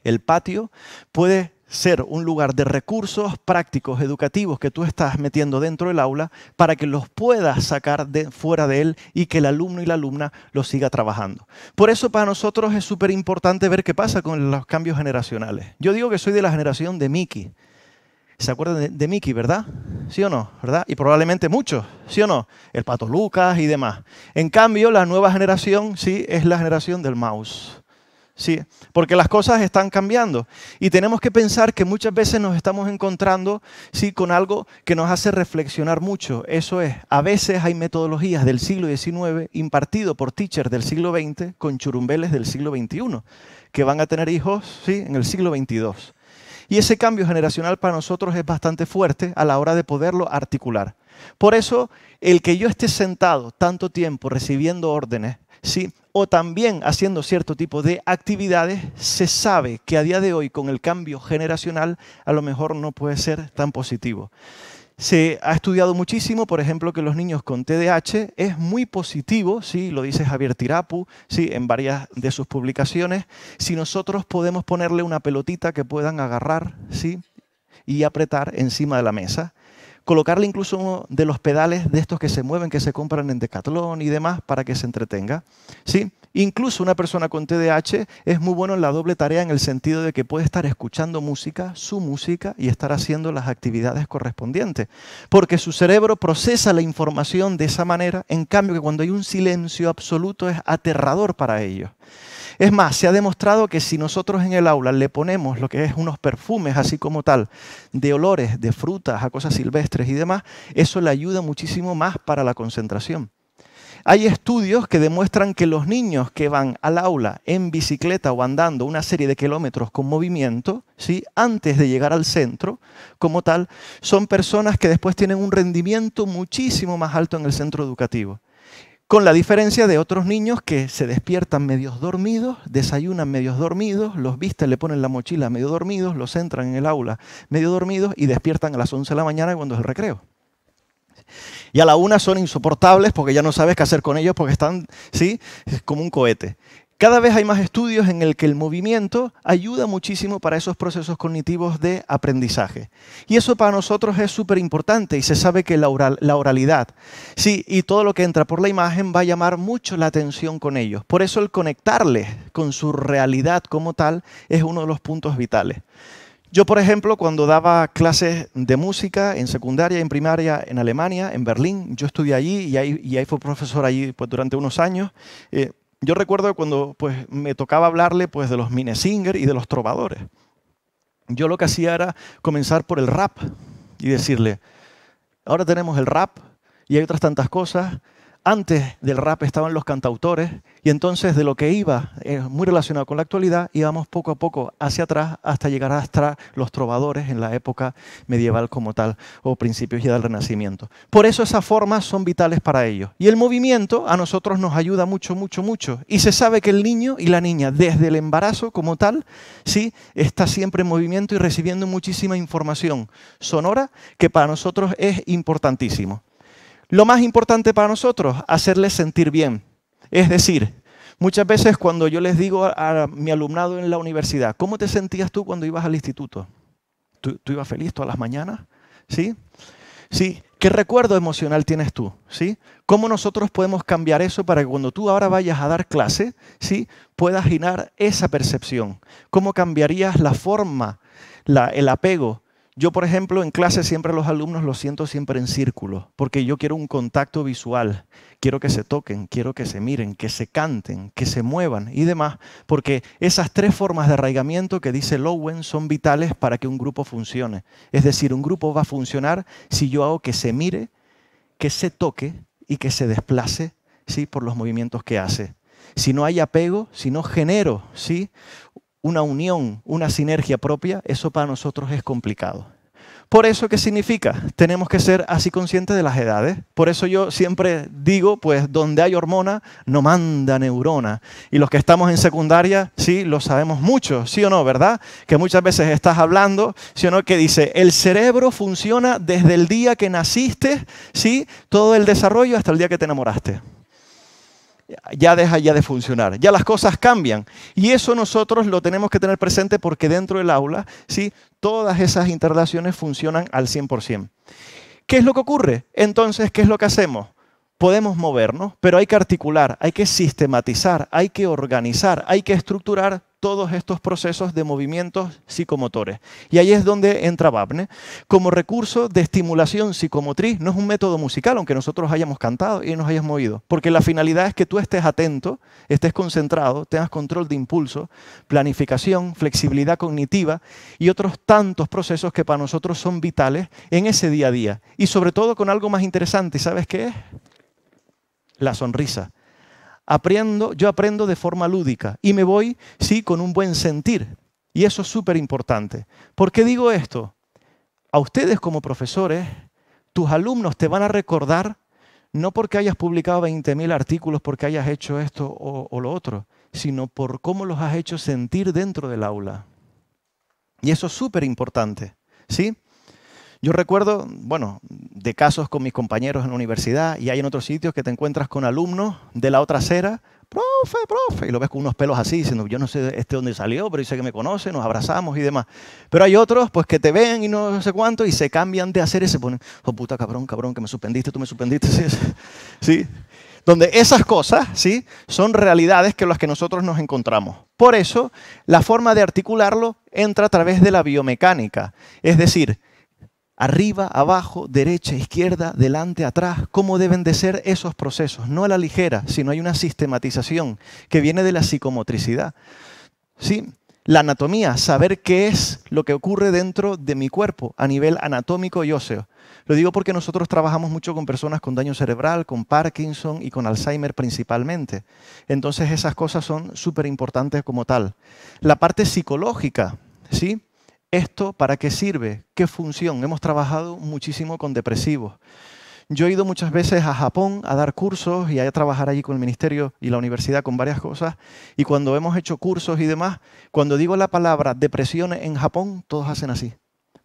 S5: el patio, puede ser un lugar de recursos prácticos, educativos que tú estás metiendo dentro del aula para que los puedas sacar de, fuera de él y que el alumno y la alumna lo siga trabajando. Por eso para nosotros es súper importante ver qué pasa con los cambios generacionales. Yo digo que soy de la generación de Mickey. ¿Se acuerdan de, de Mickey, verdad? ¿Sí o no? ¿Verdad? Y probablemente muchos, ¿sí o no? El Pato Lucas y demás. En cambio, la nueva generación, sí, es la generación del mouse. ¿sí? Porque las cosas están cambiando y tenemos que pensar que muchas veces nos estamos encontrando, ¿sí? Con algo que nos hace reflexionar mucho. Eso es, a veces hay metodologías del siglo XIX impartido por teachers del siglo XX con churumbeles del siglo XXI, que van a tener hijos, ¿sí? En el siglo XXII. Y ese cambio generacional para nosotros es bastante fuerte a la hora de poderlo articular. Por eso, el que yo esté sentado tanto tiempo recibiendo órdenes o también haciendo cierto tipo de actividades, se sabe que a día de hoy con el cambio generacional a lo mejor no puede ser tan positivo. Se ha estudiado muchísimo, por ejemplo, que los niños con TDAH es muy positivo, ¿sí? lo dice Javier Tirapu ¿sí? en varias de sus publicaciones, si nosotros podemos ponerle una pelotita que puedan agarrar ¿sí? y apretar encima de la mesa colocarle incluso uno de los pedales de estos que se mueven, que se compran en Decathlon y demás, para que se entretenga. ¿Sí? Incluso una persona con TDAH es muy bueno en la doble tarea en el sentido de que puede estar escuchando música, su música, y estar haciendo las actividades correspondientes. Porque su cerebro procesa la información de esa manera, en cambio que cuando hay un silencio absoluto es aterrador para ellos. Es más, se ha demostrado que si nosotros en el aula le ponemos lo que es unos perfumes, así como tal, de olores, de frutas, a cosas silvestres y demás, eso le ayuda muchísimo más para la concentración. Hay estudios que demuestran que los niños que van al aula en bicicleta o andando una serie de kilómetros con movimiento, ¿sí? antes de llegar al centro, como tal, son personas que después tienen un rendimiento muchísimo más alto en el centro educativo. Con la diferencia de otros niños que se despiertan medios dormidos, desayunan medios dormidos, los visten, le ponen la mochila medio dormidos, los entran en el aula medio dormidos y despiertan a las 11 de la mañana cuando es el recreo. Y a la una son insoportables porque ya no sabes qué hacer con ellos porque están, ¿sí? como un cohete. Cada vez hay más estudios en el que el movimiento ayuda muchísimo para esos procesos cognitivos de aprendizaje. Y eso para nosotros es súper importante y se sabe que la, la, oralidad sí, y todo lo que entra por la imagen va a llamar mucho la atención con ellos. Por eso el conectarles con su realidad como tal es uno de los puntos vitales. Yo, por ejemplo, cuando daba clases de música en secundaria, en primaria, en Alemania, en Berlín, yo estudié allí y ahí, fue profesor allí pues, durante unos años. Eh, yo recuerdo cuando pues, me tocaba hablarle pues, de los Minnesinger y de los trovadores. Yo lo que hacía era comenzar por el rap y decirle, ahora tenemos el rap y hay otras tantas cosas antes del rap estaban los cantautores y entonces de lo que iba, eh, muy relacionado con la actualidad, íbamos poco a poco hacia atrás hasta llegar hasta los trovadores en la época medieval como tal o principios ya del Renacimiento. Por eso esas formas son vitales para ellos. Y el movimiento a nosotros nos ayuda mucho, mucho, mucho. Y se sabe que el niño y la niña desde el embarazo como tal, sí, está siempre en movimiento y recibiendo muchísima información sonora que para nosotros es importantísimo. Lo más importante para nosotros, hacerles sentir bien. Es decir, muchas veces cuando yo les digo a, mi alumnado en la universidad, ¿cómo te sentías tú cuando ibas al instituto? ¿Tú, ibas feliz todas las mañanas? ¿Sí? ¿Sí? ¿Qué recuerdo emocional tienes tú? ¿Sí? ¿Cómo nosotros podemos cambiar eso para que cuando tú ahora vayas a dar clase, ¿sí? puedas girar esa percepción? ¿Cómo cambiarías la forma, el apego yo, por ejemplo, en clase siempre los alumnos los siento siempre en círculo, porque yo quiero un contacto visual, quiero que se toquen, quiero que se miren, que se canten, que se muevan y demás, porque esas tres formas de arraigamiento que dice Lowen son vitales para que un grupo funcione. Es decir, un grupo va a funcionar si yo hago que se mire, que se toque y que se desplace ¿sí? por los movimientos que hace. Si no hay apego, si no genero ¿sí? una unión, una sinergia propia, eso para nosotros es complicado. Por eso, ¿qué significa? Tenemos que ser así conscientes de las edades. Por eso yo siempre digo, pues donde hay hormona, no manda neurona. Y los que estamos en secundaria, sí, lo sabemos mucho, sí o no, ¿verdad? Que muchas veces estás hablando, sí que dice, el cerebro funciona desde el día que naciste, sí, todo el desarrollo hasta el día que te enamoraste ya deja ya de funcionar, ya las cosas cambian. Y eso nosotros lo tenemos que tener presente porque dentro del aula, ¿sí? todas esas interrelaciones funcionan al 100%. ¿Qué es lo que ocurre? Entonces, ¿qué es lo que hacemos? Podemos movernos, pero hay que articular, hay que sistematizar, hay que organizar, hay que estructurar todos estos procesos de movimientos psicomotores. Y ahí es donde entra Babne como recurso de estimulación psicomotriz. No es un método musical, aunque nosotros hayamos cantado y nos hayamos movido, porque la finalidad es que tú estés atento, estés concentrado, tengas control de impulso, planificación, flexibilidad cognitiva y otros tantos procesos que para nosotros son vitales en ese día a día. Y sobre todo con algo más interesante, ¿sabes qué es? La sonrisa aprendo, yo aprendo de forma lúdica y me voy, sí, con un buen sentir. Y eso es súper importante. ¿Por qué digo esto? A ustedes como profesores, tus alumnos te van a recordar no porque hayas publicado 20.000 artículos, porque hayas hecho esto o, o lo otro, sino por cómo los has hecho sentir dentro del aula. Y eso es súper importante. ¿Sí? Yo recuerdo, bueno, de casos con mis compañeros en la universidad y hay en otros sitios que te encuentras con alumnos de la otra acera, profe, profe, y lo ves con unos pelos así, diciendo, yo no sé este dónde salió, pero dice que me conoce, nos abrazamos y demás. Pero hay otros, pues, que te ven y no sé cuánto y se cambian de acera y se ponen, oh, puta, cabrón, cabrón, que me suspendiste, tú me suspendiste, ¿sí? ¿Sí? donde esas cosas ¿sí? son realidades que las que nosotros nos encontramos. Por eso, la forma de articularlo entra a través de la biomecánica. Es decir, arriba, abajo, derecha, izquierda, delante, atrás, cómo deben de ser esos procesos, no a la ligera, sino hay una sistematización que viene de la psicomotricidad. ¿Sí? La anatomía, saber qué es lo que ocurre dentro de mi cuerpo a nivel anatómico y óseo. Lo digo porque nosotros trabajamos mucho con personas con daño cerebral, con Parkinson y con Alzheimer principalmente. Entonces esas cosas son súper importantes como tal. La parte psicológica, ¿sí? ¿Esto para qué sirve? ¿Qué función? Hemos trabajado muchísimo con depresivos. Yo he ido muchas veces a Japón a dar cursos y a trabajar allí con el ministerio y la universidad con varias cosas. Y cuando hemos hecho cursos y demás, cuando digo la palabra depresión en Japón, todos hacen así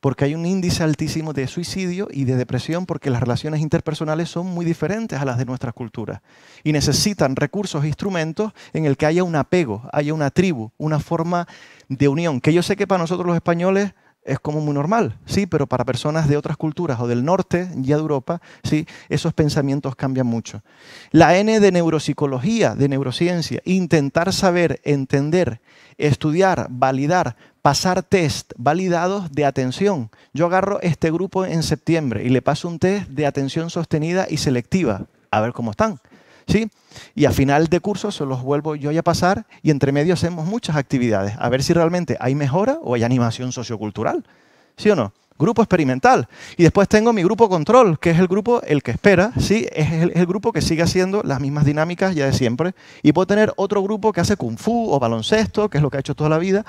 S5: porque hay un índice altísimo de suicidio y de depresión porque las relaciones interpersonales son muy diferentes a las de nuestras culturas y necesitan recursos e instrumentos en el que haya un apego, haya una tribu, una forma de unión, que yo sé que para nosotros los españoles es como muy normal, sí, pero para personas de otras culturas o del norte ya de Europa, sí, esos pensamientos cambian mucho. La N de neuropsicología, de neurociencia, intentar saber, entender, estudiar, validar, pasar test validados de atención. Yo agarro este grupo en septiembre y le paso un test de atención sostenida y selectiva, a ver cómo están. ¿sí? Y a final de curso se los vuelvo yo a pasar y entre medio hacemos muchas actividades, a ver si realmente hay mejora o hay animación sociocultural, ¿sí o no? grupo experimental. Y después tengo mi grupo control, que es el grupo el que espera, ¿sí? es el, grupo que sigue haciendo las mismas dinámicas ya de siempre. Y puedo tener otro grupo que hace kung fu o baloncesto, que es lo que ha hecho toda la vida,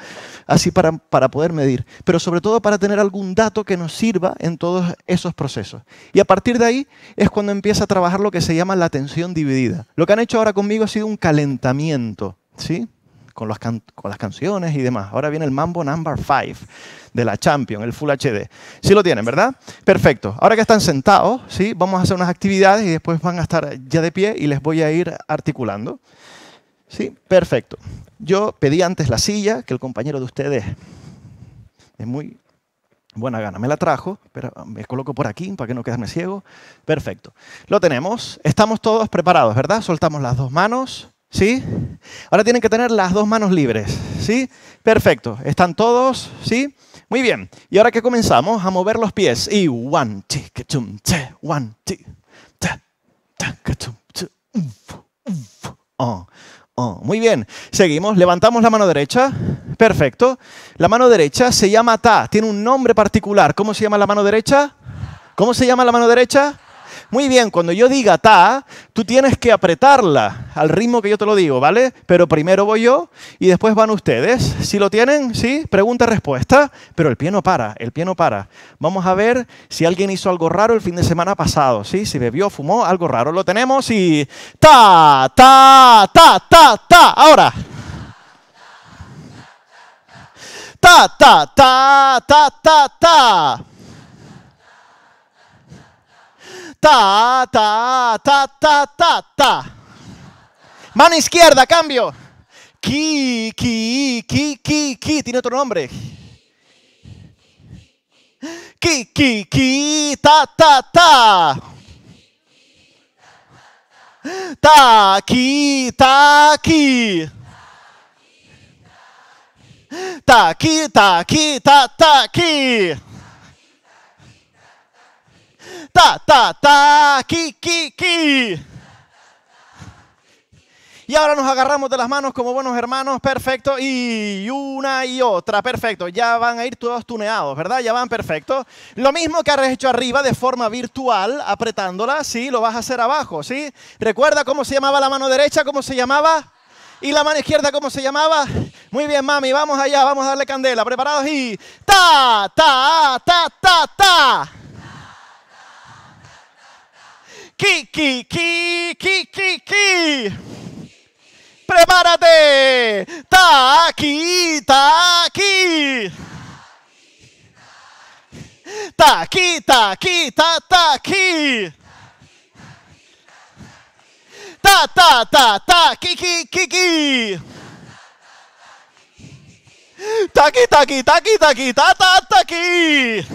S5: así para, para poder medir. Pero sobre todo para tener algún dato que nos sirva en todos esos procesos. Y a partir de ahí es cuando empieza a trabajar lo que se llama la atención dividida. Lo que han hecho ahora conmigo ha sido un calentamiento. ¿Sí? con, las canciones y demás. Ahora viene el Mambo Number 5 de la Champion, el Full HD. Sí lo tienen, ¿verdad? Perfecto. Ahora que están sentados, ¿sí? vamos a hacer unas actividades y después van a estar ya de pie y les voy a ir articulando. ¿Sí? Perfecto. Yo pedí antes la silla, que el compañero de ustedes es muy buena gana. Me la trajo, pero me coloco por aquí para que no quedarme ciego. Perfecto. Lo tenemos. Estamos todos preparados, ¿verdad? Soltamos las dos manos. ¿Sí? Ahora tienen que tener las dos manos libres. ¿Sí? Perfecto. ¿Están todos? ¿Sí? Muy bien. Y ahora que comenzamos a mover los pies. Y one, que one, ta, ta, que oh, oh. Muy bien. Seguimos. Levantamos la mano derecha. Perfecto. La mano derecha se llama ta. Tiene un nombre particular. ¿Cómo se llama la mano derecha? ¿Cómo se llama la mano derecha? Muy bien, cuando yo diga ta, tú tienes que apretarla al ritmo que yo te lo digo, ¿vale? Pero primero voy yo y después van ustedes. Si ¿Sí lo tienen, sí, pregunta-respuesta, pero el pie no para, el pie no para. Vamos a ver si alguien hizo algo raro el fin de semana pasado,
S4: ¿sí? Si bebió, fumó, algo raro. Lo tenemos y ta, ta, ta, ta, ta, ahora. Ta, ta, ta, ta, ta, ta. Ta, ta, ta, ta, ta, ta. Mano izquierda, cambio. Ki, ki, ki, ki, ki. Tiene otro nombre. Ki, ki, ki, ta, ta, ta. Ta, ki, ta, ki. Ta, ki, ta, ki, ta, ta, ki ta, ta, ta, ki, ki, ki. Y ahora nos agarramos
S5: de las manos como buenos hermanos, perfecto. Y una y otra, perfecto. Ya van a ir todos tuneados, ¿verdad? Ya van perfecto. Lo mismo que has hecho arriba de forma virtual, apretándola, sí, lo vas a hacer abajo, ¿sí? Recuerda cómo se llamaba la mano derecha, cómo se llamaba. Y la mano izquierda, ¿cómo se llamaba? Muy bien, mami, vamos allá, vamos a darle candela. Preparados y...
S4: ¡Ta, ta, ta, ta! ta! ki, ki, ki, ki, ki, ki. Prepárate. Tá aqui, tá aqui. Tá aqui, tá aqui, tá, tá aqui. Tá, tá, tá, tá, ki, ki, ki, ki. Tá aqui, tá aqui, tá aqui, tá aqui, tá, tá, tá aqui.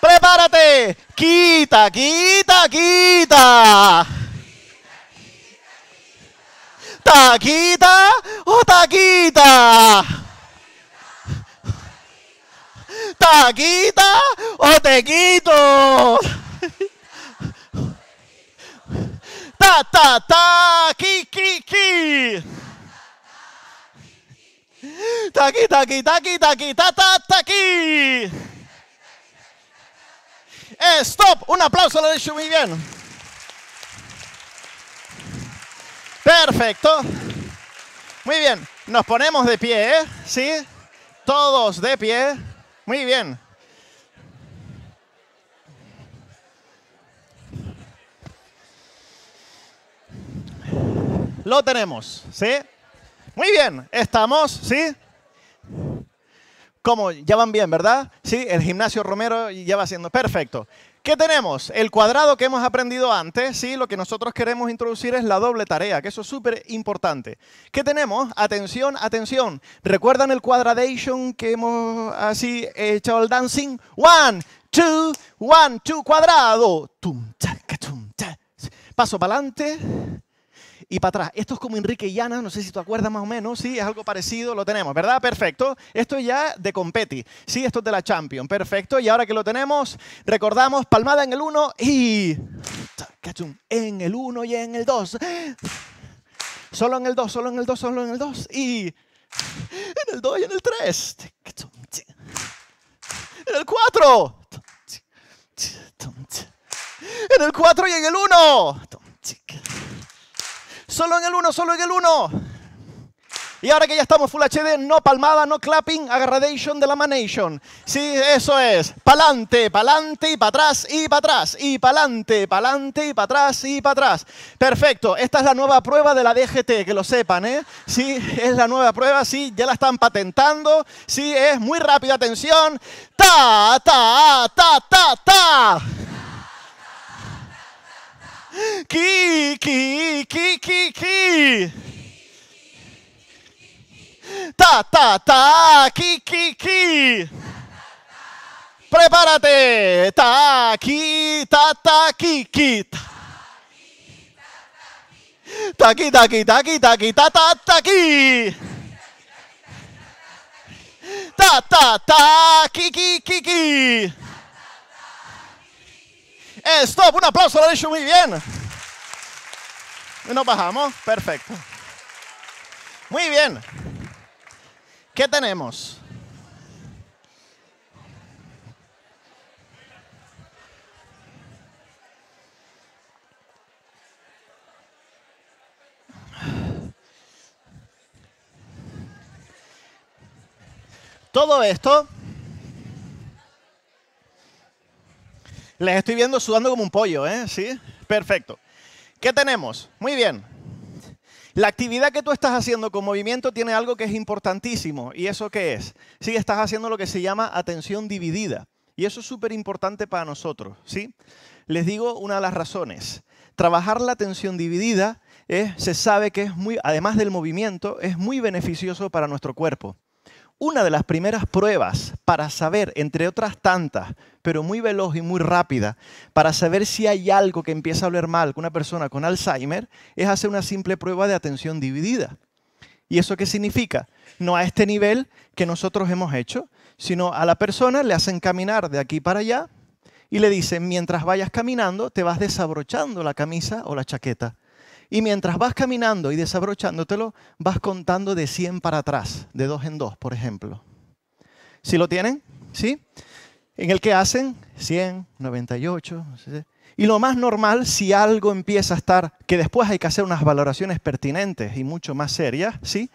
S4: Prepárate. Quita, quita, quita. Taquita, tá ô oh, Taquita. Tá Taquita, tá ô oh, Tequito. Tá, tá, tá, qui, qui, qui. Tá aqui, tá ta ta ta tá aqui, tá, tá, tá aqui. stop. Un aplauso, lo he hecho muy bien. Perfecto. Muy bien. Nos ponemos de pie, ¿eh? ¿sí? Todos de pie. Muy bien. Lo
S5: tenemos, ¿sí? Muy bien. Estamos, ¿sí? Como Ya van bien, ¿verdad? Sí, el gimnasio Romero ya va siendo perfecto. ¿Qué tenemos? El cuadrado que hemos aprendido antes, ¿sí? Lo que nosotros queremos introducir es la doble tarea, que eso es súper importante. ¿Qué tenemos? Atención, atención. ¿Recuerdan el quadradation que hemos así hecho el dancing? One, two, one, two, cuadrado. Paso para adelante, y para atrás. Esto es como Enrique Llana, no sé si tú acuerdas más o menos, sí, es algo parecido, lo tenemos, ¿verdad? Perfecto. Esto ya de competi, sí, esto es de la Champion. perfecto. Y ahora que lo tenemos, recordamos, palmada en el 1 y... En el 1 y en el 2. Solo en el 2, solo en el 2, solo en el 2 y... En el 2 y en el 3.
S4: En el 4. En el 4 y en el 1. Solo en el uno, solo en el uno. Y ahora que ya estamos Full HD, no palmada, no clapping, agarradation de
S5: la manation. Sí, eso es. Pa'lante, pa'lante y para atrás y para atrás. Y pa'lante, pa'lante y para atrás y para atrás. Perfecto. Esta es la nueva prueba de la DGT, que
S4: lo sepan, ¿eh? Sí, es la nueva prueba, sí, ya la están patentando. Sí, es muy rápida, atención. ¡Ta, ta, ta, ta! ta! Que, que, que, que, que. Tá, tá, tá. Que, que, que. te Tá, ki tá, tá, que, que. Tá ki tá ki tá ki tá ki tá, tá, tá ki, Tá, tá, tá, que, que, que, que. Stop, un aplauso, lo han hecho muy bien. nos bajamos, perfecto.
S5: Muy bien. ¿Qué tenemos? Todo esto Les estoy viendo sudando como un pollo, ¿eh? ¿Sí? Perfecto. ¿Qué tenemos? Muy bien. La actividad que tú estás haciendo con movimiento tiene algo que es importantísimo. ¿Y eso qué es? Sí, estás haciendo lo que se llama atención dividida. Y eso es súper importante para nosotros, ¿sí? Les digo una de las razones. Trabajar la atención dividida es, se sabe que es muy, además del movimiento, es muy beneficioso para nuestro cuerpo. Una de las primeras pruebas para saber, entre otras tantas, pero muy veloz y muy rápida, para saber si hay algo que empieza a hablar mal con una persona con Alzheimer, es hacer una simple prueba de atención dividida. ¿Y eso qué significa? No a este nivel que nosotros hemos hecho, sino a la persona le hacen caminar de aquí para allá y le dicen, mientras vayas caminando, te vas desabrochando la camisa o la chaqueta y mientras vas caminando y desabrochándotelo, vas contando de 100 para atrás, de dos en dos, por ejemplo. ¿Sí lo tienen? ¿Sí? En el que hacen 100, 98. Y lo más normal, si algo empieza a estar, que después hay que hacer unas valoraciones pertinentes y mucho más serias, ¿sí?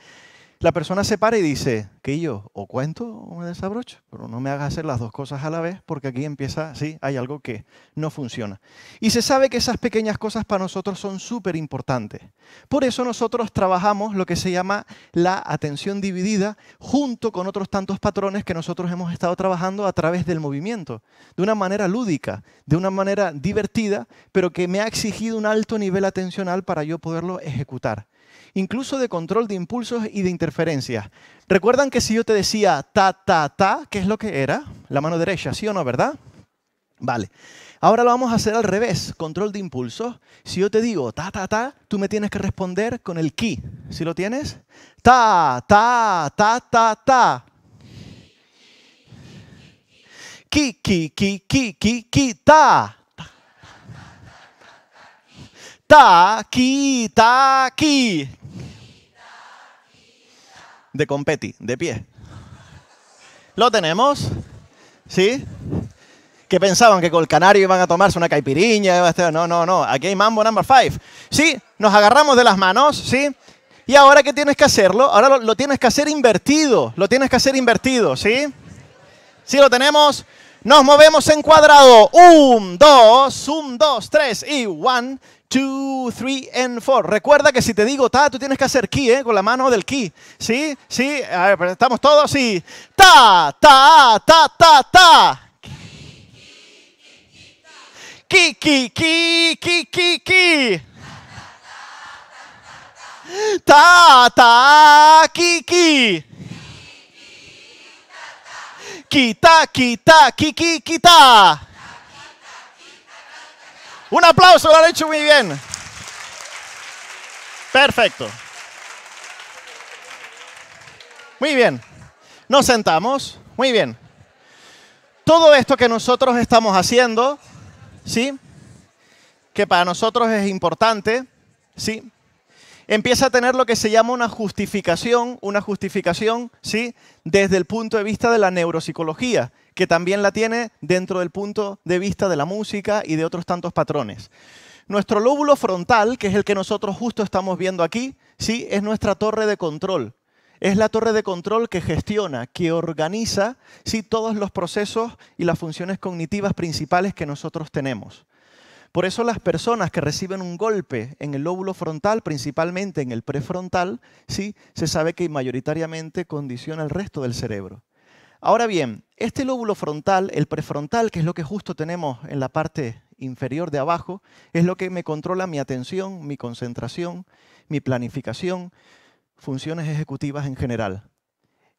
S5: la persona se para y dice, que yo o cuento o me desabrocho, pero no me hagas hacer las dos cosas a la vez porque aquí empieza, sí, hay algo que no funciona. Y se sabe que esas pequeñas cosas para nosotros son súper importantes. Por eso nosotros trabajamos lo que se llama la atención dividida junto con otros tantos patrones que nosotros hemos estado trabajando a través del movimiento, de una manera lúdica, de una manera divertida, pero que me ha exigido un alto nivel atencional para yo poderlo ejecutar incluso de control de impulsos y de interferencias. ¿Recuerdan que si yo te decía ta, ta, ta, qué es lo que era? La mano derecha, ¿sí o no, verdad? Vale. Ahora lo vamos a hacer al revés, control de impulsos. Si yo te digo ta, ta, ta, tú me tienes que responder con el ki.
S4: ¿Si ¿Sí lo tienes? Ta, ta, ta, ta, ta. Ki, ki, ki, ki, ki, ki, ta. Ta, ki, ta, ki
S5: de competi, de pie. ¿Lo tenemos? ¿Sí? que pensaban que con el canario iban a tomarse una caipiriña. No, no, no. Aquí hay mambo number five. Sí, nos agarramos de las manos, ¿sí? Y ahora, ¿qué tienes que hacerlo? Ahora lo, lo, tienes que hacer invertido. Lo tienes que hacer invertido, ¿sí? Sí, lo tenemos. Nos movemos en cuadrado. Un, dos, un, dos, tres y one, two, three, and four. Recuerda que si te digo ta, tú tienes que
S4: hacer ki, eh, Con la mano del ki. ¿Sí? ¿Sí? A ver, estamos todos y Ta, ta, ta, ta, ta. Ki, ki, ki, ki, ki, ki. Ta, ta, ki, ki. Ki, ta. ki, ki, ta. Un aplauso, lo han hecho muy bien. Perfecto.
S5: Muy bien. Nos sentamos. Muy bien. Todo esto que nosotros estamos haciendo, ¿sí? Que para nosotros es importante, ¿sí? Empieza a tener lo que se llama una justificación, una justificación, ¿sí? Desde el punto de vista de la neuropsicología que también la tiene dentro del punto de vista de la música y de otros tantos patrones. Nuestro lóbulo frontal, que es el que nosotros justo estamos viendo aquí, sí, es nuestra torre de control. Es la torre de control que gestiona, que organiza sí, todos los procesos y las funciones cognitivas principales que nosotros tenemos. Por eso las personas que reciben un golpe en el lóbulo frontal, principalmente en el prefrontal, sí, se sabe que mayoritariamente condiciona el resto del cerebro. Ahora bien, este lóbulo frontal, el prefrontal, que es lo que justo tenemos en la parte inferior de abajo, es lo que me controla mi atención, mi concentración, mi planificación, funciones ejecutivas en general.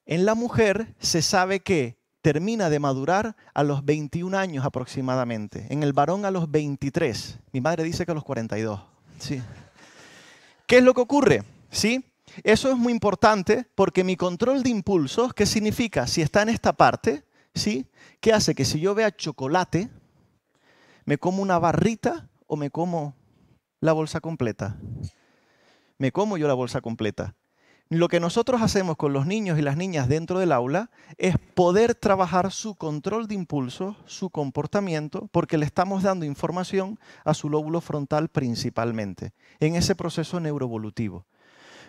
S5: En la mujer se sabe que termina de madurar a los 21 años aproximadamente, en el varón a los 23. Mi madre dice que a los 42. Sí. ¿Qué es lo que ocurre? ¿Sí? Eso es muy importante porque mi control de impulsos, ¿qué significa? Si está en esta parte, ¿sí? ¿Qué hace? Que si yo vea chocolate, ¿me como una barrita o me como la bolsa completa? Me como yo la bolsa completa. Lo que nosotros hacemos con los niños y las niñas dentro del aula es poder trabajar su control de impulsos, su comportamiento, porque le estamos dando información a su lóbulo frontal principalmente, en ese proceso neuroevolutivo.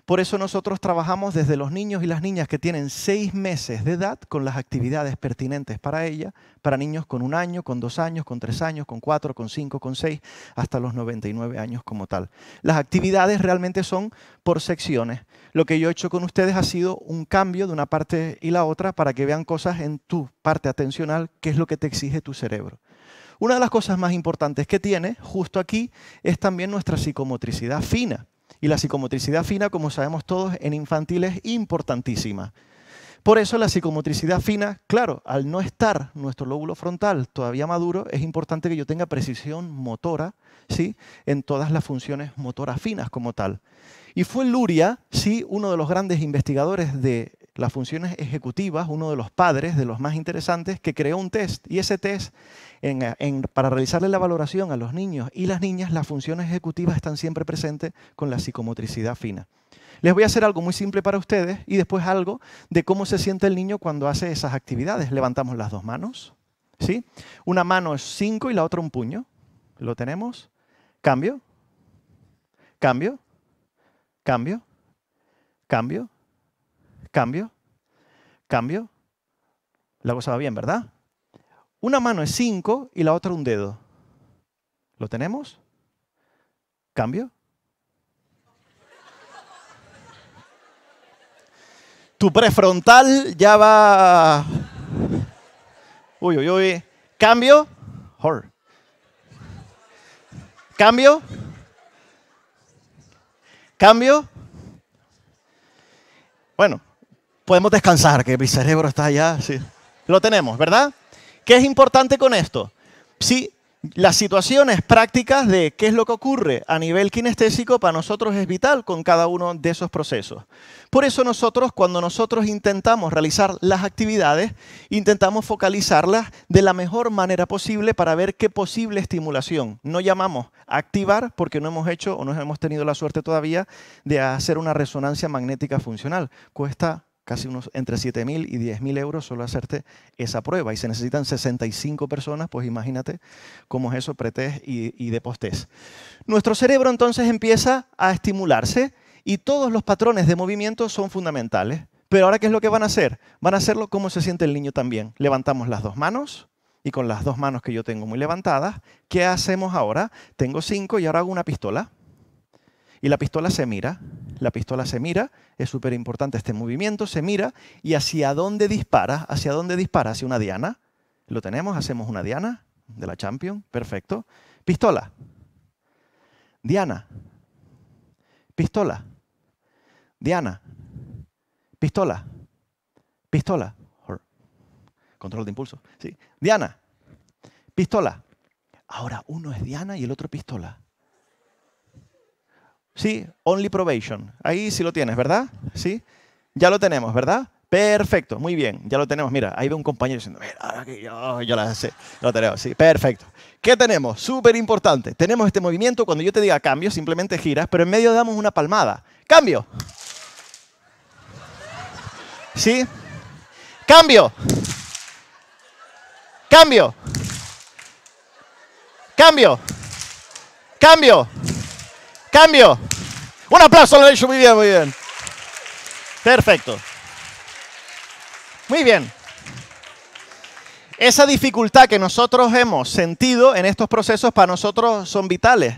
S5: Por eso nosotros trabajamos desde los niños y las niñas que tienen seis meses de edad con las actividades pertinentes para ella, para niños con un año, con dos años, con tres años, con cuatro, con cinco, con seis, hasta los 99 años como tal. Las actividades realmente son por secciones. Lo que yo he hecho con ustedes ha sido un cambio de una parte y la otra para que vean cosas en tu parte atencional, qué es lo que te exige tu cerebro. Una de las cosas más importantes que tiene justo aquí es también nuestra psicomotricidad fina. Y la psicomotricidad fina, como sabemos todos, en infantil es importantísima. Por eso la psicomotricidad fina, claro, al no estar nuestro lóbulo frontal todavía maduro, es importante que yo tenga precisión motora, ¿sí? En todas las funciones motoras finas como tal. Y fue Luria, sí, uno de los grandes investigadores de las funciones ejecutivas, uno de los padres, de los más interesantes, que creó un test. Y ese test eh, para realizarle la valoración a los niños y las niñas, las funciones ejecutivas están siempre presentes con la psicomotricidad fina. Les voy a hacer algo muy simple para ustedes y después algo de cómo se siente el niño cuando hace esas actividades. Levantamos las dos manos, ¿sí? Una mano es cinco y la otra un puño. ¿Lo tenemos? Cambio. Cambio. Cambio. Cambio. Cambio. Cambio. La cosa va bien, ¿verdad? Una mano es 5 y la otra un dedo. ¿Lo tenemos? ¿Cambio? Tu prefrontal ya va... Uy, uy, uy. ¿Cambio? ¿Cambio? ¿Cambio? Bueno, podemos descansar, que mi cerebro está allá. Sí. Lo tenemos, ¿verdad? ¿Qué es importante con esto? Sí, las situaciones prácticas de qué es lo que ocurre a nivel kinestésico para nosotros es vital con cada uno de esos procesos. Por eso nosotros, cuando nosotros intentamos realizar las actividades, intentamos focalizarlas de la mejor manera posible para ver qué posible estimulación. No llamamos activar porque no hemos hecho o no hemos tenido la suerte todavía de hacer una resonancia magnética funcional. Cuesta casi unos entre 7.000 y 10.000 euros solo hacerte esa prueba. Y se necesitan 65 personas, pues imagínate cómo es eso pretest y, y de Nuestro cerebro entonces empieza a estimularse y todos los patrones de movimiento son fundamentales. Pero ahora, ¿qué es lo que van a hacer? Van a hacerlo como se siente el niño también. Levantamos las dos manos y con las dos manos que yo tengo muy levantadas, ¿qué hacemos ahora? Tengo cinco y ahora hago una pistola. Y la pistola se mira. La pistola se mira, es súper importante este movimiento, se mira y hacia dónde dispara, hacia dónde dispara, hacia una diana. Lo tenemos, hacemos una diana de la Champion, perfecto. Pistola. Diana. Pistola. Diana. Pistola. Pistola. Control de impulso. Sí. Diana. Pistola. Ahora uno es Diana y el otro pistola. ¿Sí? Only probation. Ahí sí lo tienes, ¿verdad? ¿Sí? Ya lo tenemos, ¿verdad? Perfecto, muy bien, ya lo tenemos. Mira, ahí ve un compañero diciendo, mira, ahora yo, yo la sé, lo tenemos, sí, perfecto. ¿Qué tenemos? Súper importante. Tenemos este movimiento, cuando yo te diga cambio, simplemente giras, pero en medio damos una palmada. ¡Cambio! ¿Sí? ¡Cambio! ¡Cambio! ¡Cambio! ¡Cambio! Cambio. Un aplauso, lo hecho muy bien, muy bien. Perfecto. Muy bien. Esa dificultad que nosotros hemos sentido en estos procesos para nosotros son vitales.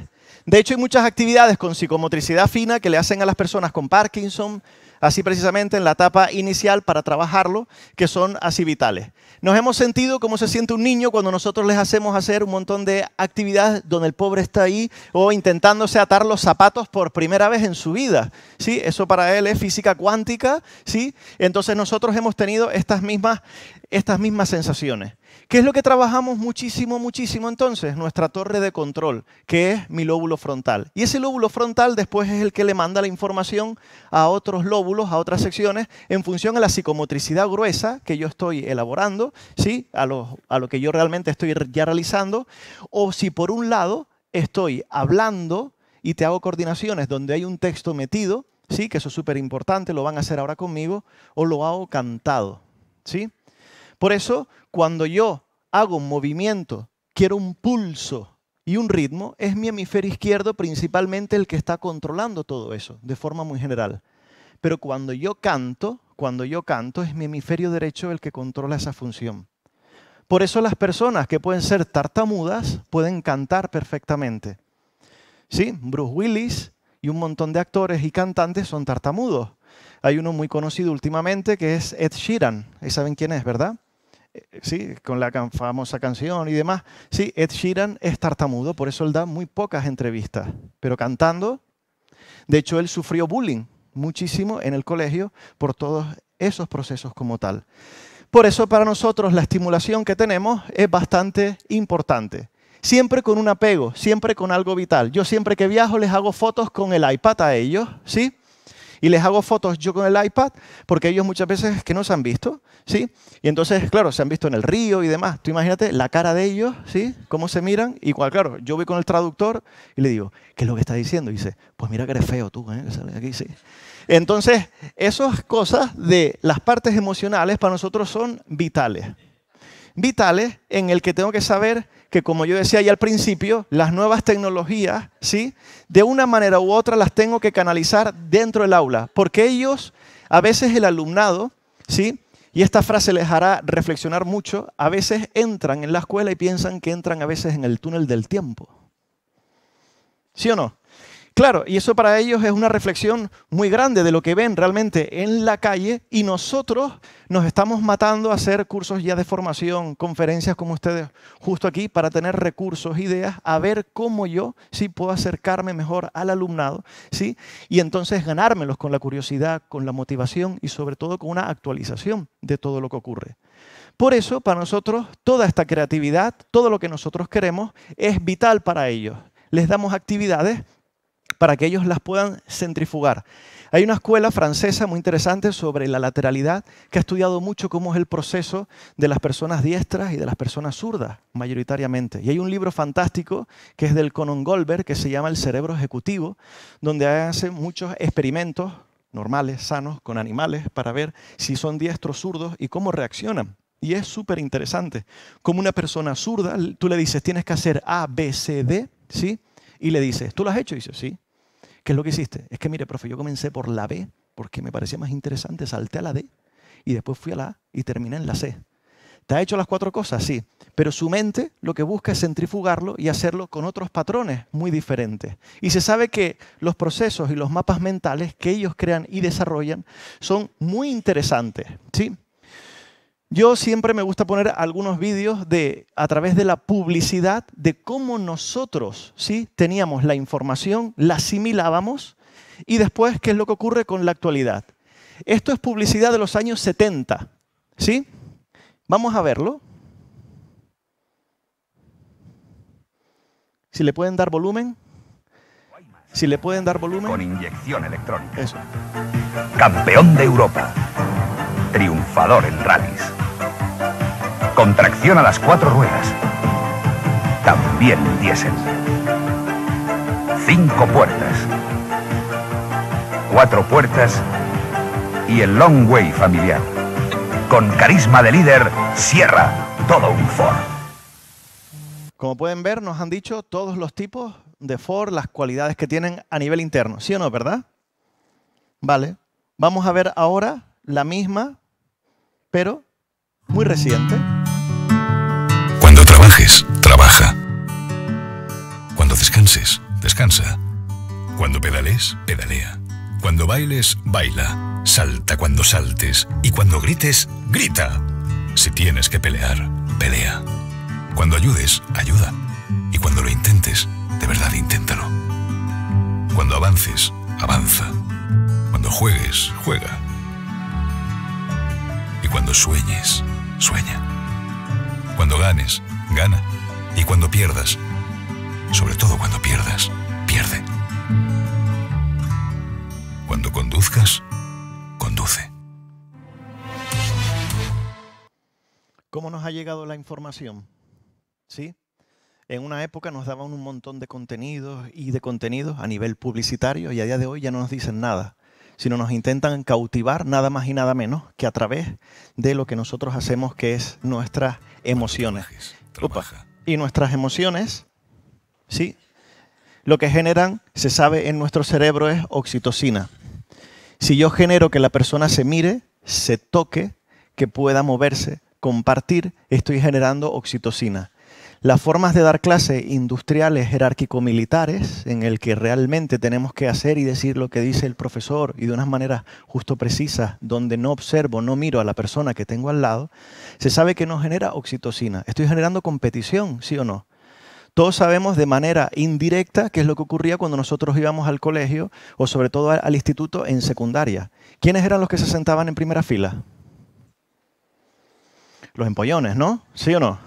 S5: De hecho, hay muchas actividades con psicomotricidad fina que le hacen a las personas con Parkinson, así precisamente en la etapa inicial para trabajarlo, que son así vitales. Nos hemos sentido como se siente un niño cuando nosotros les hacemos hacer un montón de actividades donde el pobre está ahí o intentándose atar los zapatos por primera vez en su vida. ¿sí? Eso para él es física cuántica. ¿sí? Entonces nosotros hemos tenido estas mismas, estas mismas sensaciones. ¿Qué es lo que trabajamos muchísimo, muchísimo entonces? Nuestra torre de control, que es mi lóbulo frontal. Y ese lóbulo frontal después es el que le manda la información a otros lóbulos, a otras secciones, en función a la psicomotricidad gruesa que yo estoy elaborando, ¿sí? a, lo, que yo realmente estoy ya realizando, o si por un lado estoy hablando y te hago coordinaciones donde hay un texto metido, ¿sí? que eso es súper importante, lo van a hacer ahora conmigo, o lo hago cantado. ¿sí? Por eso, cuando yo hago un movimiento, quiero un pulso y un ritmo, es mi hemisferio izquierdo principalmente el que está controlando todo eso, de forma muy general. Pero cuando yo canto, cuando yo canto, es mi hemisferio derecho el que controla esa función. Por eso las personas que pueden ser tartamudas pueden cantar perfectamente. Sí, Bruce Willis y un montón de actores y cantantes son tartamudos. Hay uno muy conocido últimamente que es Ed Sheeran. ¿Y saben quién es, verdad? Eh, sí, con la famosa canción y demás. Sí, Ed Sheeran es tartamudo, por eso él da muy pocas entrevistas, pero cantando, de hecho él sufrió bullying muchísimo en el colegio por todos esos procesos como tal. Por eso para nosotros la estimulación que tenemos es bastante importante. Siempre con un apego, siempre con algo vital. Yo siempre que viajo les hago fotos con el iPad a ellos, ¿sí? y les hago fotos yo con el iPad, porque ellos muchas veces que no se han visto, ¿sí? Y entonces, claro, se han visto en el río y demás. Tú imagínate la cara de ellos, ¿sí? Cómo se miran. Y claro, yo voy con el traductor y le digo, ¿qué es lo que está diciendo? Y dice, pues mira que eres feo tú, ¿eh? Entonces, esas cosas de las partes emocionales para nosotros son vitales. Vitales en el que tengo que saber que como yo decía ya al principio, las nuevas tecnologías, ¿sí? De una manera u otra las tengo que canalizar dentro del aula, porque ellos, a veces el alumnado, ¿sí? Y esta frase les hará reflexionar mucho, a veces entran en la escuela y piensan que entran a veces en el túnel del tiempo. ¿Sí o no? Claro, y eso para ellos es una reflexión muy grande de lo que ven realmente en la calle y nosotros nos estamos matando a hacer cursos ya de formación, conferencias como ustedes, justo aquí, para tener recursos, ideas, a ver cómo yo sí puedo acercarme mejor al alumnado, ¿sí? Y entonces ganármelos con la curiosidad, con la motivación y sobre todo con una actualización de todo lo que ocurre. Por eso, para nosotros, toda esta creatividad, todo lo que nosotros queremos, es vital para ellos. Les damos actividades para que ellos las puedan centrifugar. Hay una escuela francesa muy interesante sobre la lateralidad que ha estudiado mucho cómo es el proceso de las personas diestras y de las personas zurdas, mayoritariamente. Y hay un libro fantástico que es del Conan Goldberg que se llama El cerebro ejecutivo, donde hace muchos experimentos normales, sanos, con animales para ver si son diestros, zurdos y cómo reaccionan. Y es súper interesante. Como una persona zurda, tú le dices, tienes que hacer A, B, C, D, ¿sí? Y le dices, ¿tú lo has hecho? dice, sí. ¿Qué es lo que hiciste? Es que, mire, profe, yo comencé por la B porque me parecía más interesante, salté a la D y después fui a la A y terminé en la C. ¿Te ha hecho las cuatro cosas? Sí. Pero su mente lo que busca es centrifugarlo y hacerlo con otros patrones muy diferentes. Y se sabe que los procesos y los mapas mentales que ellos crean y desarrollan son muy interesantes. ¿sí? Yo siempre me gusta poner algunos vídeos de, a través de la publicidad de cómo nosotros ¿sí? teníamos la información, la asimilábamos y después qué es lo que ocurre con la actualidad. Esto es publicidad de los años 70, ¿sí? Vamos a verlo. Si le pueden dar volumen. Si le pueden dar volumen. Con inyección electrónica. Campeón de Europa triunfador en rallies.
S3: Contracción a las cuatro ruedas. También diésel. Cinco puertas. Cuatro puertas y el long way familiar. Con carisma de líder, cierra todo un Ford.
S5: Como pueden ver, nos han dicho todos los tipos de Ford, las cualidades que tienen a nivel interno. ¿Sí o no, verdad? Vale. Vamos a ver ahora la misma, pero muy reciente.
S3: Cuando trabajes, trabaja. Cuando descanses, descansa. Cuando pedales, pedalea. Cuando bailes, baila. Salta cuando saltes. Y cuando grites, grita. Si tienes que pelear, pelea. Cuando ayudes, ayuda. Y cuando lo intentes, de verdad inténtalo. Cuando avances, avanza. Cuando juegues, juega cuando sueñes, sueña. Cuando ganes, gana. Y cuando pierdas, sobre todo cuando pierdas, pierde. Cuando conduzcas, conduce.
S5: ¿Cómo nos ha llegado la información? ¿Sí? En una época nos daban un montón de contenidos y de contenidos a nivel publicitario y a día de hoy ya no nos dicen nada sino nos intentan cautivar nada más y nada menos que a través de lo que nosotros hacemos, que es nuestras emociones. Y nuestras emociones, ¿sí? Lo que generan, se sabe en nuestro cerebro, es oxitocina. Si yo genero que la persona se mire, se toque, que pueda moverse, compartir, estoy generando oxitocina las formas de dar clase industriales jerárquico-militares, en el que realmente tenemos que hacer y decir lo que dice el profesor y de unas maneras justo precisa, donde no observo, no miro a la persona que tengo al lado, se sabe que no genera oxitocina. Estoy generando competición, ¿sí o no? Todos sabemos de manera indirecta qué es lo que ocurría cuando nosotros íbamos al colegio o sobre todo al instituto en secundaria. ¿Quiénes eran los que se sentaban en primera fila? Los empollones, ¿no? ¿Sí o no?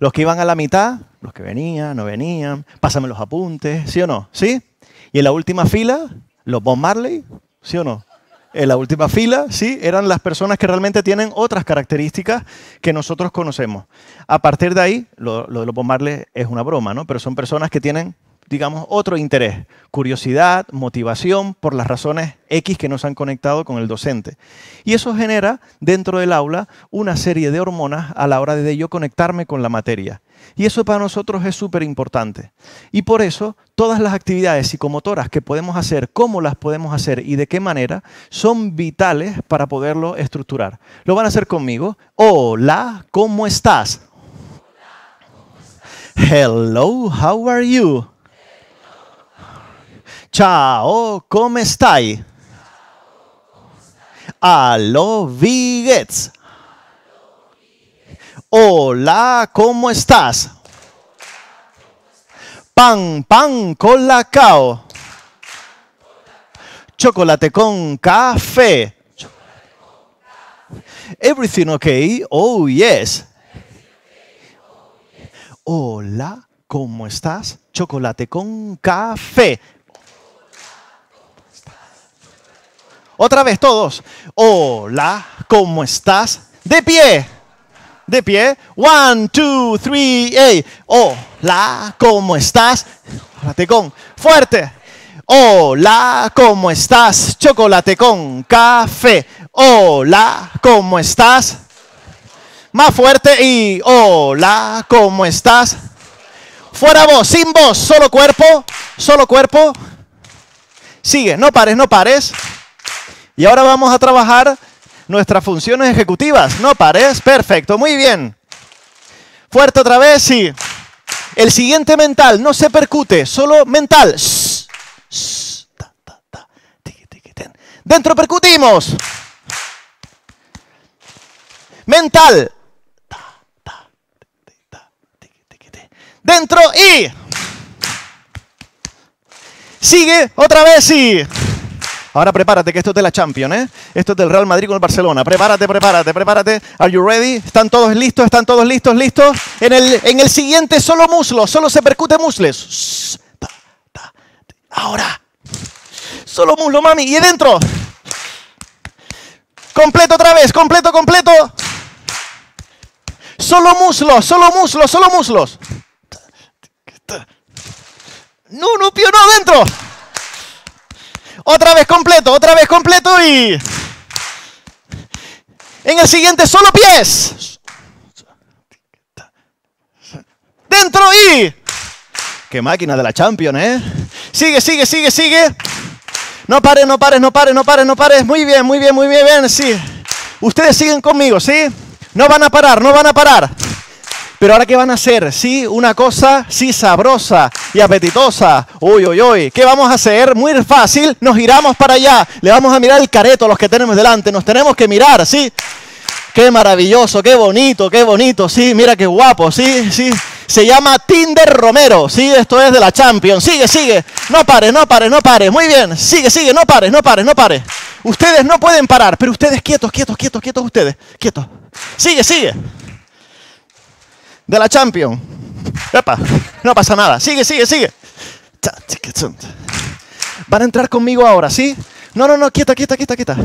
S5: Los que iban a la mitad, los que venían, no venían, pásame los apuntes, ¿sí o no? ¿Sí? Y en la última fila, los Bob Marley, ¿sí o no? En la última fila, sí, eran las personas que realmente tienen otras características que nosotros conocemos. A partir de ahí, lo, de los Bob Marley es una broma, ¿no? Pero son personas que tienen digamos, otro interés, curiosidad, motivación por las razones X que nos han conectado con el docente. Y eso genera dentro del aula una serie de hormonas a la hora de yo conectarme con la materia. Y eso para nosotros es súper importante. Y por eso todas las actividades psicomotoras que podemos hacer, cómo las podemos hacer y de qué manera, son vitales para poderlo estructurar. Lo van a hacer conmigo. Hola, ¿cómo estás? Hola, ¿cómo estás? Hello, how are you? ¡Chao! ¿Cómo estáis?
S4: Aló, vigets. Hola, ¿cómo estás? Pan,
S5: pan con la cao. Chocolate con café. Everything okay? Oh, yes. Hola, ¿cómo estás? Chocolate con café. Otra vez todos. Hola, ¿cómo estás? De pie. De pie. One, two, three, hey. Hola, ¿cómo estás? con Fuerte. Hola, ¿cómo estás? Chocolate con café. Hola, ¿cómo estás? Más fuerte y hola, ¿cómo estás? Fuera voz, sin voz, solo cuerpo, solo cuerpo. Sigue, no pares, no pares. Y ahora vamos a trabajar nuestras funciones ejecutivas. No pares, perfecto, muy bien. Fuerte otra vez, sí. El siguiente mental, no se percute, solo
S4: mental. Dentro percutimos. Mental. Dentro y...
S5: Sigue otra vez y... Ahora prepárate, que esto es de la Champions, ¿eh? Esto es del Real Madrid con el Barcelona. Prepárate, prepárate, prepárate. Are you ready? ¿Están todos listos? ¿Están todos listos? ¿Listos? En el, siguiente, solo muslo. Solo se percute musles.
S4: Ahora. Solo muslo, mami. Y adentro. Completo otra vez. Completo, completo. Solo muslo, solo muslos, solo muslos. No, no, pío, no, adentro. Otra vez completo, otra vez completo y... En el siguiente, solo pies. Dentro y...
S5: Qué máquina de la champion, ¿eh? Sigue, sigue, sigue, sigue. No pares, no pares, no pares, no pares, no pares. Muy bien, muy bien, muy bien, bien, sí. Ustedes siguen conmigo, ¿sí? No van a parar, no van a parar. Pero ahora, ¿qué van a hacer? Sí, una cosa, sí, sabrosa y apetitosa. Uy, uy, uy. ¿Qué vamos a hacer? Muy fácil, nos giramos para allá. Le vamos a mirar el careto a los que tenemos delante. Nos tenemos que mirar, sí. Qué maravilloso, qué bonito, qué bonito. Sí, mira qué guapo, sí, sí. Se llama Tinder Romero, sí, esto es de la Champions.
S4: Sigue, sigue. No pares, no pares, no pares. Muy bien. Sigue, sigue, no pares, no pares, no pares. Ustedes no pueden parar, pero ustedes quietos, quietos, quietos, quietos ustedes. Quietos. Sigue, sigue
S5: de la champion. Epa, no pasa nada. Sigue, sigue, sigue. Van a entrar conmigo ahora, ¿sí? No, no, no, quieta, quieta, quieta, quieta.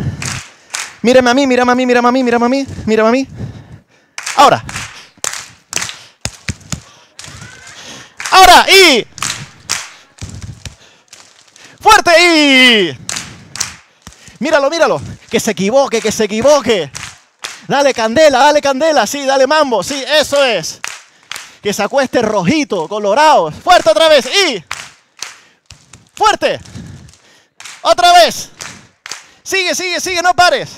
S5: Mírame a mí, mírame a mí, mírame a mí, mírame a mí, mírame a mí. Ahora.
S4: Ahora, y... Fuerte y... Míralo, míralo.
S5: Que se equivoque, que se equivoque. Dale candela, dale candela, sí, dale mambo, sí,
S4: eso es que sacó este rojito, colorado. Fuerte otra vez. Y. Fuerte. Otra vez. Sigue, sigue, sigue, no pares.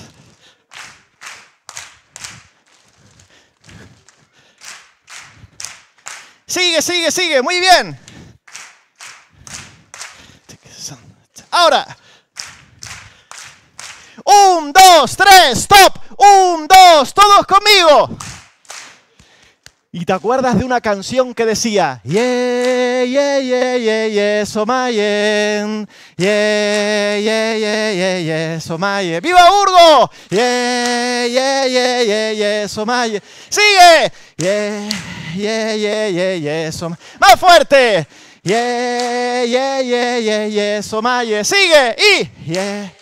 S4: Sigue, sigue, sigue. Muy bien. Ahora. Un, dos, tres, stop. Un, dos, todos conmigo.
S5: Y te acuerdas de una canción que decía, yeah, yeah, yeah, yeah, yeah, somayen, yeah, yeah, yeah, yeah, yeah, somaye. ¡Viva Burgo! Yeah, yeah, yeah, yeah, yeah, somaye. ¡Sigue! Yeah, yeah, yeah, yeah, yeah, somaye. ¡Más fuerte! Yeah,
S4: yeah, yeah, yeah, yeah, somaye. ¡Sigue! Y, yeah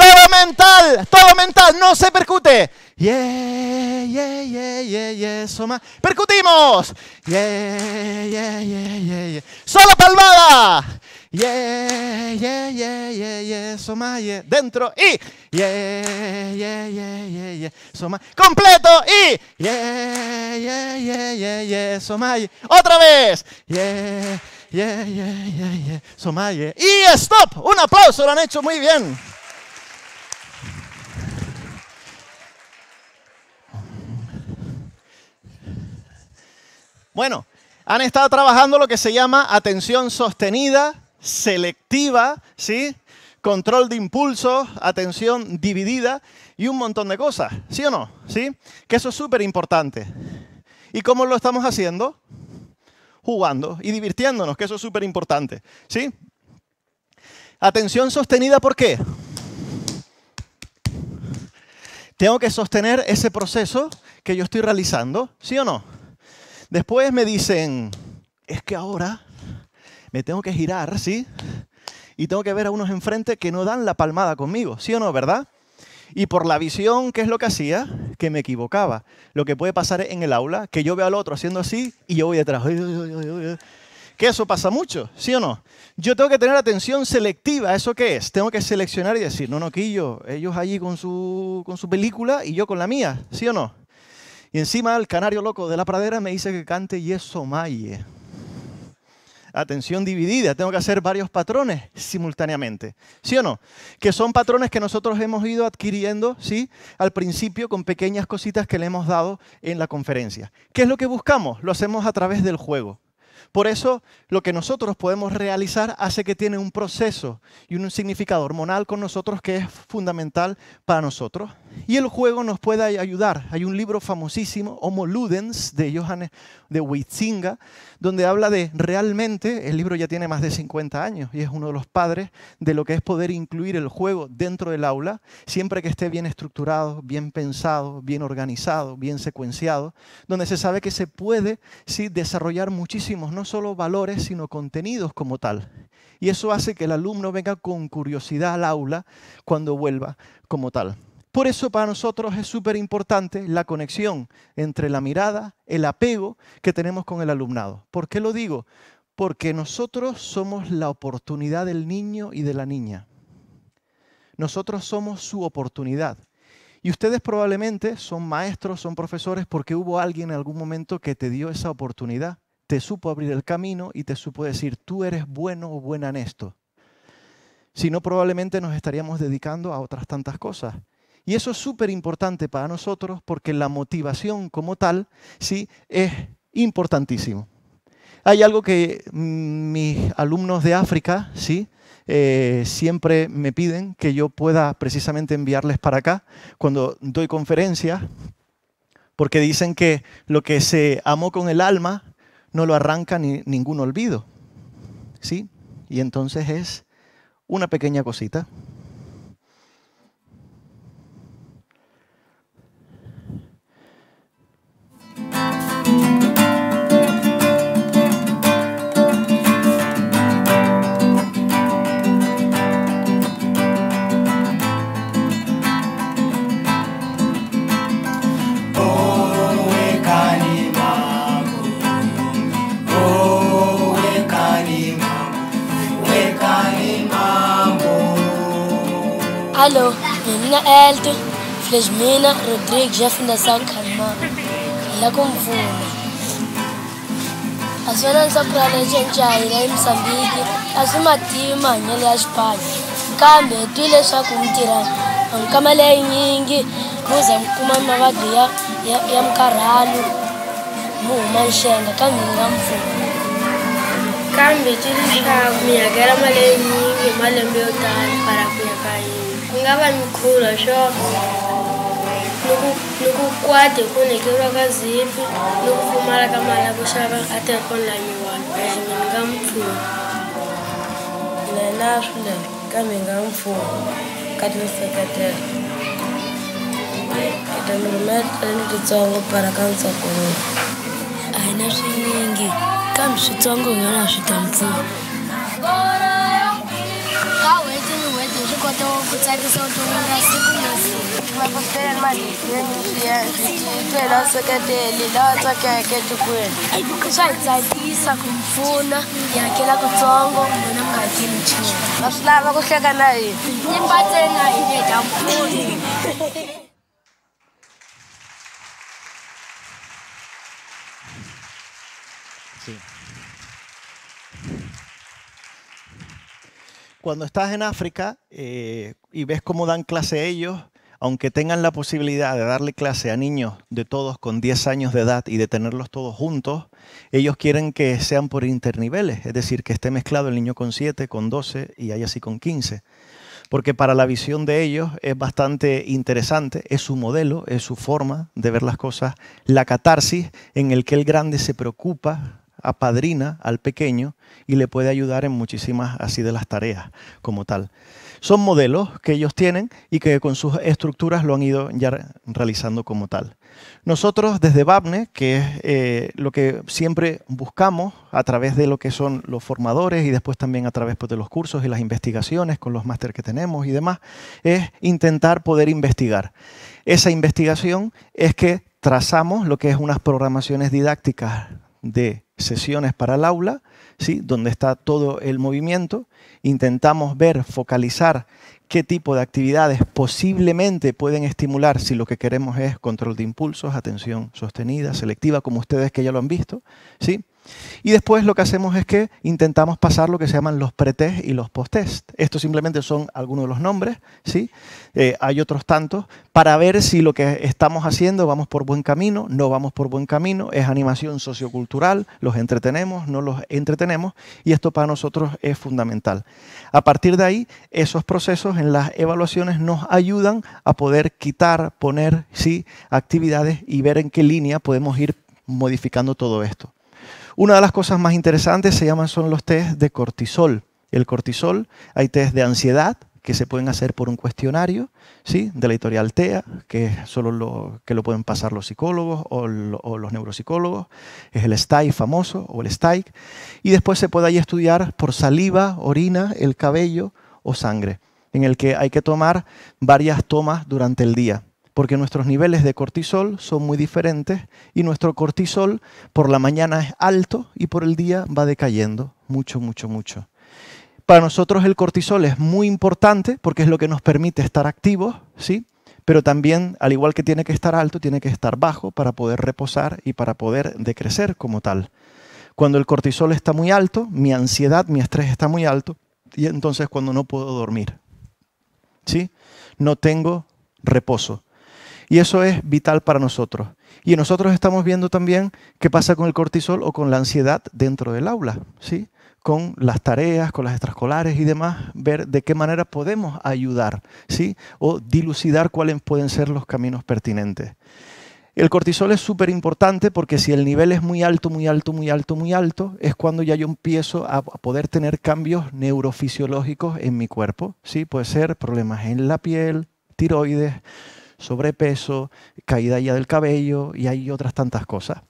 S4: todo mental, todo mental, no se percute. Yeah, yeah, yeah, yeah, yeah, soma. Percutimos. Yeah, yeah, yeah, yeah, yeah. Solo palmada. Yeah, yeah, yeah, yeah, yeah, soma, yeah. Dentro y
S5: yeah, yeah, yeah, yeah, yeah, soma. Completo y yeah, yeah, yeah, yeah, yeah, soma. Otra vez. Yeah, yeah, yeah, yeah, yeah, soma, yeah. Y stop. Un aplauso, lo han hecho muy bien. Bueno, han estado trabajando lo que se llama atención sostenida, selectiva, ¿sí? control de impulsos, atención dividida y un montón de cosas, ¿sí o no? ¿Sí? Que eso es súper importante. ¿Y cómo lo estamos haciendo? Jugando y divirtiéndonos, que eso es súper importante, ¿sí? Atención sostenida, ¿por qué? Tengo que sostener ese proceso que yo estoy realizando, ¿sí o no? Después me dicen, es que ahora me tengo que girar, ¿sí? Y tengo que ver a unos enfrente que no dan la palmada conmigo, ¿sí o no, verdad? Y por la visión, que es lo que hacía? Que me equivocaba. Lo que puede pasar en el aula, que yo veo al otro haciendo así y yo voy detrás. Que eso pasa mucho, ¿sí o no? Yo tengo que tener atención selectiva, ¿eso qué es? Tengo que seleccionar y decir, no, no, Quillo, ellos allí con su, con su película y yo con la mía, ¿sí o no? Y encima el canario loco de la pradera me dice que cante y Yeso Maye. Atención dividida, tengo que hacer varios patrones simultáneamente. ¿Sí o no? Que son patrones que nosotros hemos ido adquiriendo, ¿sí? Al principio con pequeñas cositas que le hemos dado en la conferencia. ¿Qué es lo que buscamos? Lo hacemos a través del juego. Por eso, lo que nosotros podemos realizar hace que tiene un proceso y un significado hormonal con nosotros que es fundamental para nosotros. Y el juego nos puede ayudar. Hay un libro famosísimo, Homo Ludens, de Johannes de Huitzinga, donde habla de realmente, el libro ya tiene más de 50 años y es uno de los padres de lo que es poder incluir el juego dentro del aula, siempre que esté bien estructurado, bien pensado, bien organizado, bien secuenciado, donde se sabe que se puede sí, desarrollar muchísimos, no solo valores, sino contenidos como tal. Y eso hace que el alumno venga con curiosidad al aula cuando vuelva como tal. Por eso para nosotros es súper importante la conexión entre la mirada, el apego que tenemos con el alumnado. ¿Por qué lo digo? Porque nosotros somos la oportunidad del niño y de la niña. Nosotros somos su oportunidad. Y ustedes probablemente son maestros, son profesores, porque hubo alguien en algún momento que te dio esa oportunidad, te supo abrir el camino y te supo decir, tú eres bueno o buena en esto. Si no, probablemente nos estaríamos dedicando a otras tantas cosas. Y eso es súper importante para nosotros porque la motivación como tal, sí, es importantísimo. Hay algo que mm, mis alumnos de África, sí, eh, siempre me piden que yo pueda precisamente enviarles para acá cuando doy conferencias, porque dicen que lo que se amó con el alma no lo arranca ni ningún olvido, sí. Y entonces es una pequeña cosita.
S6: Mina Elto, Flesmina, Rodrigo, Jeff da San Calma. Ela confunde. As vezes só para a gente aí em Moçambique, as uma tima, ele as pai. Cambe, tu ele só com tira. Um camale ninge, usa um kuma mavadia, e um caralho. Mu manchenga, cambe, não confunde. Cambe, tu ele só com minha cara male ninge, male meu tal, para com a caia ingaba nikhula shoko nikukwade kunekelwa kazipi
S2: nikufumala kamali akushaka atekonlanyiwana ene ningamtula nenaswi le kambe ngamfuwa kati niseketela itamirimetlenititsongo para ka ntsokolo
S6: a hina swinyingi kambe switsongo hi yona swi ta mpfuna готова офицери за отдумиращи комисии. Благодарен магазин, com се къде е лилата, къде е кое. Swayitsaisa Mas yakhela kutsongo ngona mngakeli nje. Basilava kuhleka na yini? Impathe na yini né? kakhulu.
S5: Sim. cuando estás en África eh, y ves cómo dan clase ellos, aunque tengan la posibilidad de darle clase a niños de todos con 10 años de edad y de tenerlos todos juntos, ellos quieren que sean por interniveles, es decir, que esté mezclado el niño con 7, con 12 y hay así con 15. Porque para la visión de ellos es bastante interesante, es su modelo, es su forma de ver las cosas, la catarsis en el que el grande se preocupa apadrina al pequeño y le puede ayudar en muchísimas así de las tareas como tal. Son modelos que ellos tienen y que con sus estructuras lo han ido ya realizando como tal. Nosotros desde Babne que es eh, lo que siempre buscamos a través de lo que son los formadores y después también a través pues, de los cursos y las investigaciones con los máster que tenemos y demás, es intentar poder investigar. Esa investigación es que trazamos lo que es unas programaciones didácticas de sesiones para el aula, ¿sí? donde está todo el movimiento. Intentamos ver, focalizar qué tipo de actividades posiblemente pueden estimular si lo que queremos es control de impulsos, atención sostenida, selectiva, como ustedes que ya lo han visto. ¿sí? Y después lo que hacemos es que intentamos pasar lo que se llaman los pretest y los post Estos simplemente son algunos de los nombres, ¿sí? Eh, hay otros tantos, para ver si lo que estamos haciendo vamos por buen camino, no vamos por buen camino, es animación sociocultural, los entretenemos, no los entretenemos, y esto para nosotros es fundamental. A partir de ahí, esos procesos en las evaluaciones nos ayudan a poder quitar, poner, sí, actividades y ver en qué línea podemos ir modificando todo esto. Una de las cosas más interesantes se llaman son los test de cortisol. El cortisol, hay test de ansiedad que se pueden hacer por un cuestionario, ¿sí? De la editorial TEA, que solo lo, que lo pueden pasar los psicólogos o, los neuropsicólogos. Es el STAI famoso o el STAIC. Y después se puede ahí estudiar por saliva, orina, el cabello o sangre, en el que hay que tomar varias tomas durante el día porque nuestros niveles de cortisol son muy diferentes y nuestro cortisol por la mañana es alto y por el día va decayendo mucho, mucho, mucho. Para nosotros el cortisol es muy importante porque es lo que nos permite estar activos, ¿sí? Pero también, al igual que tiene que estar alto, tiene que estar bajo para poder reposar y para poder decrecer como tal. Cuando el cortisol está muy alto, mi ansiedad, mi estrés está muy alto y entonces cuando no puedo dormir, ¿sí? No tengo reposo. Y eso es vital para nosotros. Y nosotros estamos viendo también qué pasa con el cortisol o con la ansiedad dentro del aula, ¿sí? con las tareas, con las extraescolares y demás, ver de qué manera podemos ayudar ¿sí? o dilucidar cuáles pueden ser los caminos pertinentes. El cortisol es súper importante porque si el nivel es muy alto, muy alto, muy alto, muy alto, es cuando ya yo empiezo a poder tener cambios neurofisiológicos en mi cuerpo. ¿sí? Puede ser problemas en la piel, tiroides, sobrepeso, caída ya del cabello y hay otras tantas cosas.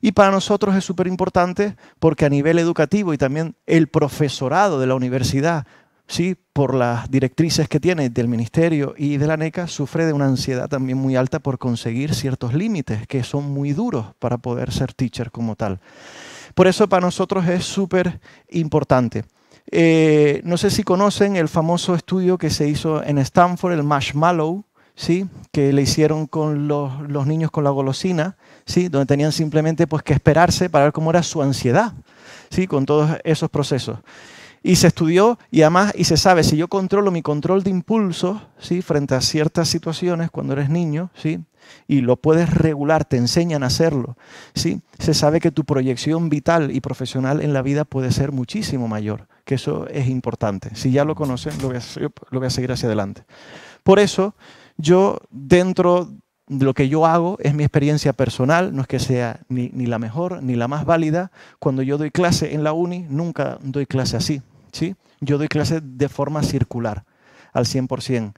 S5: Y para nosotros es súper importante porque a nivel educativo y también el profesorado de la universidad, sí, por las directrices que tiene del ministerio y de la NECA, sufre de una ansiedad también muy alta por conseguir ciertos límites que son muy duros para poder ser teacher como tal. Por eso para nosotros es súper importante. Eh, no sé si conocen el famoso estudio que se hizo en Stanford, el Marshmallow ¿sí? que le hicieron con los, niños con la golosina, ¿sí? donde tenían simplemente pues, que esperarse para ver cómo era su ansiedad ¿sí? con todos esos procesos. Y se estudió y además, y se sabe, si yo controlo mi control de impulsos ¿sí? frente a ciertas situaciones cuando eres niño, ¿sí? y lo puedes regular, te enseñan a hacerlo, ¿sí? se sabe que tu proyección vital y profesional en la vida puede ser muchísimo mayor, que eso es importante. Si ya lo conocen, lo voy lo voy a seguir hacia adelante. Por eso, yo, dentro de lo que yo hago, es mi experiencia personal, no es que sea ni, la mejor ni la más válida. Cuando yo doy clase en la uni, nunca doy clase así. ¿sí? Yo doy clase de forma circular, al 100%.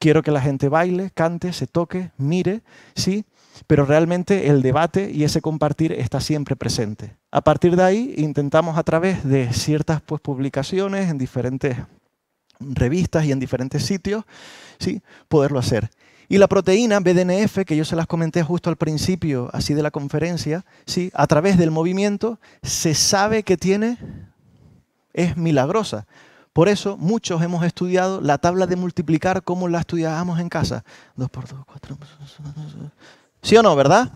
S5: Quiero que la gente baile, cante, se toque, mire, ¿sí? pero realmente el debate y ese compartir está siempre presente. A partir de ahí intentamos a través de ciertas pues, publicaciones en diferentes revistas y en diferentes sitios, ¿sí? poderlo hacer. Y la proteína BDNF, que yo se las comenté justo al principio, así de la conferencia, ¿sí? a través del movimiento, se sabe que tiene, es milagrosa. Por eso muchos hemos estudiado la tabla de multiplicar como la estudiábamos en casa. 2 por 2, 4. ¿Sí o no, verdad?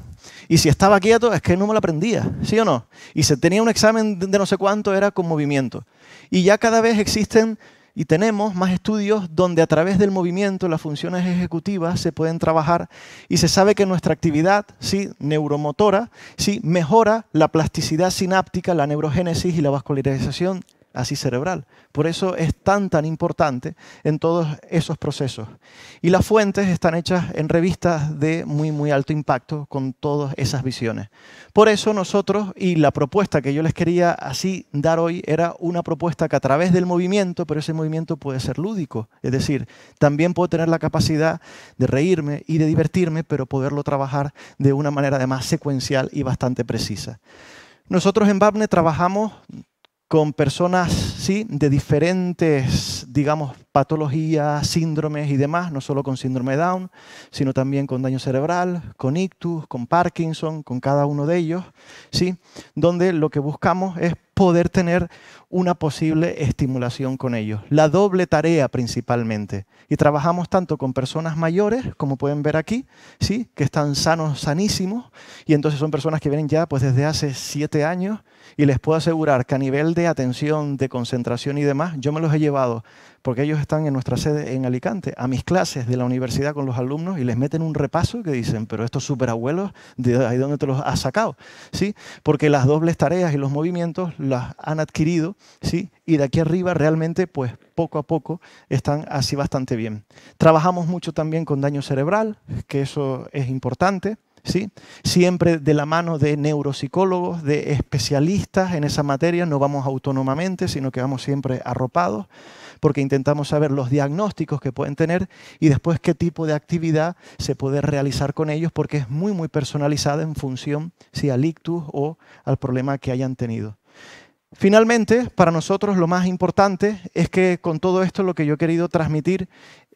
S5: Y si estaba quieto, es que no me lo aprendía, ¿sí o no? Y se tenía un examen de no sé cuánto, era con movimiento. Y ya cada vez existen y tenemos más estudios donde a través del movimiento las funciones ejecutivas se pueden trabajar y se sabe que nuestra actividad ¿sí? neuromotora ¿sí? mejora la plasticidad sináptica, la neurogénesis y la vascularización así cerebral. Por eso es tan, tan importante en todos esos procesos. Y las fuentes están hechas en revistas de muy, muy alto impacto con todas esas visiones. Por eso nosotros, y la propuesta que yo les quería así dar hoy, era una propuesta que a través del movimiento, pero ese movimiento puede ser lúdico, es decir, también puedo tener la capacidad de reírme y de divertirme, pero poderlo trabajar de una manera además secuencial y bastante precisa. Nosotros en BABNE trabajamos con personas ¿sí? de diferentes, digamos, patologías, síndromes y demás, no solo con síndrome Down, sino también con daño cerebral, con ictus, con Parkinson, con cada uno de ellos, ¿sí? donde lo que buscamos es poder tener una posible estimulación con ellos. La doble tarea principalmente. Y trabajamos tanto con personas mayores, como pueden ver aquí, ¿sí? que están sanos, sanísimos, y entonces son personas que vienen ya pues, desde hace siete años, y les puedo asegurar que a nivel de atención, de concentración y demás, yo me los he llevado, porque ellos están en nuestra sede en Alicante, a mis clases de la universidad con los alumnos y les meten un repaso que dicen, pero estos superabuelos, ¿de ahí dónde te los has sacado? ¿Sí? Porque las dobles tareas y los movimientos las han adquirido, ¿sí? Y de aquí arriba realmente, pues poco a poco, están así bastante bien. Trabajamos mucho también con daño cerebral, que eso es importante. Siempre de la mano de neuropsicólogos, de especialistas en esa materia, no vamos autónomamente, sino que vamos siempre arropados, porque intentamos saber los diagnósticos que pueden tener y después qué tipo de actividad se puede realizar con ellos, porque es muy, muy personalizada en función si al ictus o al problema que hayan tenido. Finalmente, para nosotros lo más importante es que con todo esto lo que yo he querido transmitir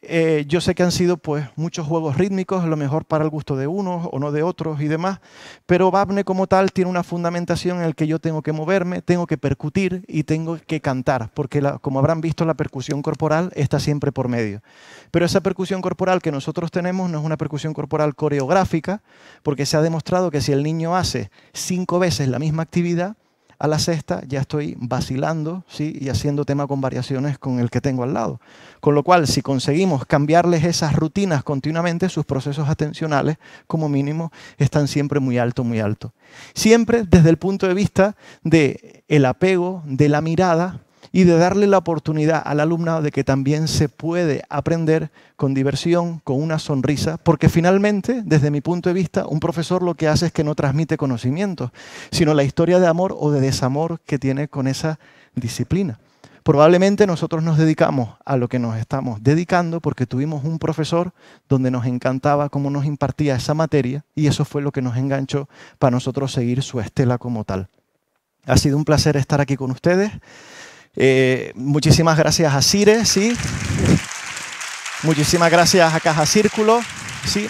S5: eh, yo sé que han sido pues muchos juegos rítmicos, a lo mejor para el gusto de unos o no de otros y demás, pero Babne como tal tiene una fundamentación en la que yo tengo que moverme, tengo que percutir y tengo que cantar, porque como habrán visto la percusión corporal está siempre por medio. Pero esa percusión corporal que nosotros tenemos no es una percusión corporal coreográfica, porque se ha demostrado que si el niño hace cinco veces la misma actividad, a la sexta ya estoy vacilando ¿sí? y haciendo tema con variaciones con el que tengo al lado. Con lo cual, si conseguimos cambiarles esas rutinas continuamente, sus procesos atencionales, como mínimo, están siempre muy alto, muy alto. Siempre desde el punto de vista del el apego, de la mirada y de darle la oportunidad al alumno de que también se puede aprender con diversión, con una sonrisa, porque finalmente, desde mi punto de vista, un profesor lo que hace es que no transmite conocimientos, sino la historia de amor o de desamor que tiene con esa disciplina. Probablemente nosotros nos dedicamos a lo que nos estamos dedicando porque tuvimos un profesor donde nos encantaba cómo nos impartía esa materia y eso fue lo que nos enganchó para nosotros seguir su estela como tal. Ha sido un placer estar aquí con ustedes. Eh, muchísimas gracias a Cire, sí. Muchísimas gracias a Caja Círculo, sí.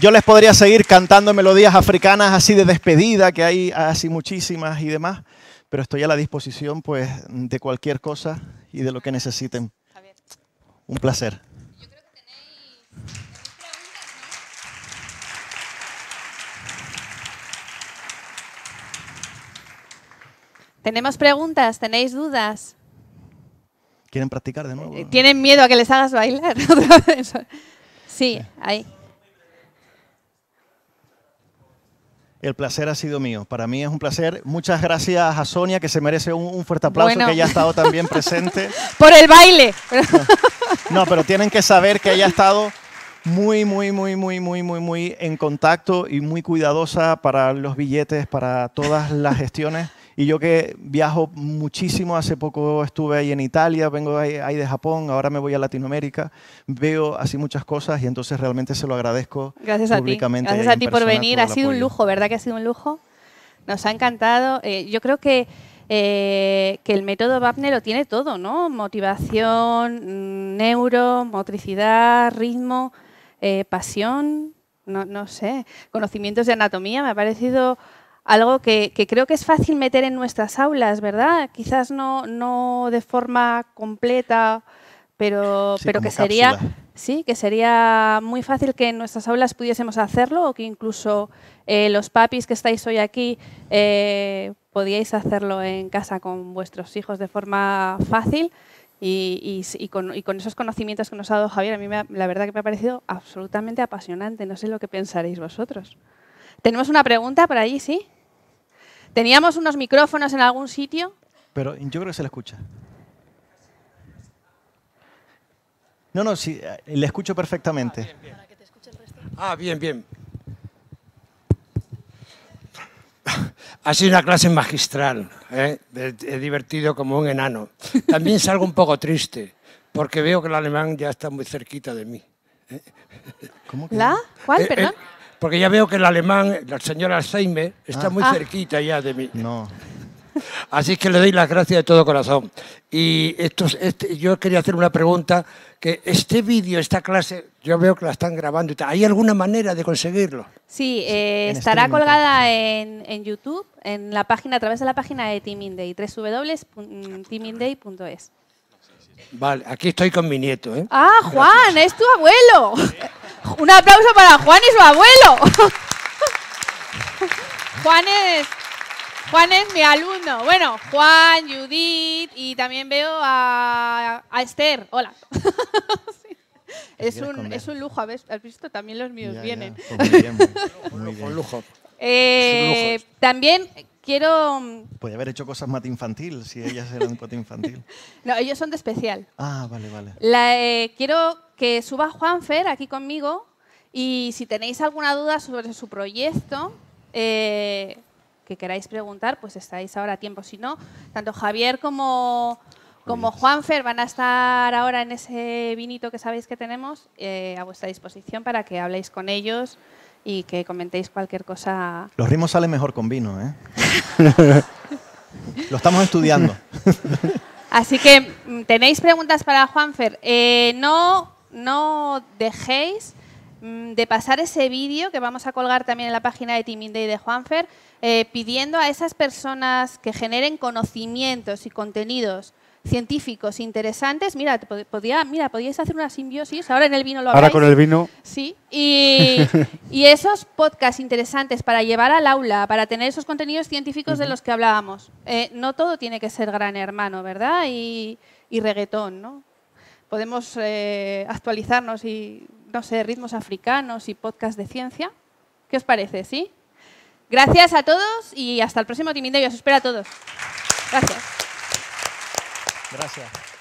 S5: Yo les podría seguir cantando melodías africanas así de despedida, que hay así muchísimas y demás, pero estoy a la disposición pues de cualquier cosa y de lo que necesiten. Un placer.
S1: ¿Tenemos preguntas? ¿Tenéis dudas?
S5: ¿Quieren practicar de nuevo? Eh,
S1: ¿Tienen miedo a que les hagas bailar? sí, ahí.
S5: El placer ha sido mío. Para mí es un placer. Muchas gracias a Sonia, que se merece un, fuerte aplauso, que haya estado también presente. Por el baile. No. pero tienen que saber que ella ha estado muy, muy, muy, muy, muy, muy, muy en contacto y muy cuidadosa para los billetes, para todas las gestiones. Y yo que viajo muchísimo, hace poco estuve ahí en Italia, vengo ahí, de Japón, ahora me voy a Latinoamérica, veo así muchas cosas y entonces realmente se lo agradezco Gracias públicamente. A ti. Gracias a ti por venir, ha sido un
S1: lujo, ¿verdad que ha sido un lujo? Nos ha encantado. Eh, yo creo que, eh, que el método BAPNE lo tiene todo, ¿no? Motivación, mm, neuro, motricidad, ritmo, eh, pasión, no, no sé, conocimientos de anatomía, me ha parecido algo que, creo que es fácil meter en nuestras aulas, ¿verdad? Quizás no, no de forma completa, pero, pero que sería sí, que sería muy fácil que en nuestras aulas pudiésemos hacerlo o que incluso eh, los papis que estáis hoy aquí eh, podíais hacerlo en casa con vuestros hijos de forma fácil. Y, con, y, con, esos conocimientos que nos ha dado Javier, a mí la verdad que me ha parecido absolutamente apasionante. No sé lo que pensaréis vosotros. Tenemos una pregunta por ahí, ¿sí? Teníamos unos micrófonos en algún sitio.
S5: Pero yo creo que se la escucha. No, no, sí, eh, le escucho perfectamente.
S3: Ah, ah, bien, bien.
S5: Ha sido una clase magistral,
S3: ¿eh? he divertido como un enano. También salgo un poco triste, porque veo que el alemán ya está muy cerquita de mí. ¿eh? ¿La? ¿Cuál, perdón? Porque ya veo que el alemán, la señora Alzheimer, está ah. muy ah. cerquita ya de mí. No. Así que le doy las gracias de todo corazón. Y esto, este, yo quería hacer una pregunta, que este vídeo, esta clase, yo veo que la están grabando. ¿Hay alguna manera de conseguirlo?
S1: Sí, eh, este estará colgada en, YouTube, en la página, a través de la página de Timinday Day,
S3: Vale, aquí estoy con mi nieto. ¿eh?
S1: Ah, Juan, es tu abuelo. Un aplauso para Juan y su abuelo. Juan es, Juan es mi alumno. Bueno, Juan, Judith y también veo a, a Esther. Hola. Es, un, es un, lujo, ¿has visto? También los míos vienen. bien, lujo. también quiero...
S5: Puede haber hecho cosas más infantil, si ellas eran más infantil.
S1: no, ellos son de especial.
S5: Ah, vale, vale.
S1: Eh, quiero que suba Juanfer aquí conmigo y si tenéis alguna duda sobre su proyecto eh, que queráis preguntar, pues estáis ahora a tiempo. Si no, tanto Javier como, como Juanfer van a estar ahora en ese vinito que sabéis que tenemos eh, a vuestra disposición para que habléis con ellos y que comentéis cualquier cosa.
S5: Los ritmos salen mejor con vino, ¿eh? Lo estamos estudiando.
S1: Así que mm, tenéis preguntas para Juanfer. Eh, no no dejéis mm, de pasar ese vídeo que vamos a colgar también en la página de Timinday de Juanfer, eh, pidiendo a esas personas que generen conocimientos y contenidos científicos interesantes. Mira, mira, podíais hacer una simbiosis. Ahora en el vino lo habéis Ahora con el vino. Sí. Y, esos podcasts interesantes para llevar al aula, para tener esos contenidos científicos de los que hablábamos. Eh, no todo tiene que ser gran hermano, ¿verdad? Y, y reggaetón, ¿no? podemos eh, actualizarnos y, no sé, ritmos africanos y podcast de ciencia. ¿Qué os parece? ¿Sí? Gracias a todos y hasta el próximo y Os espero a todos. Gracias.
S4: Gracias.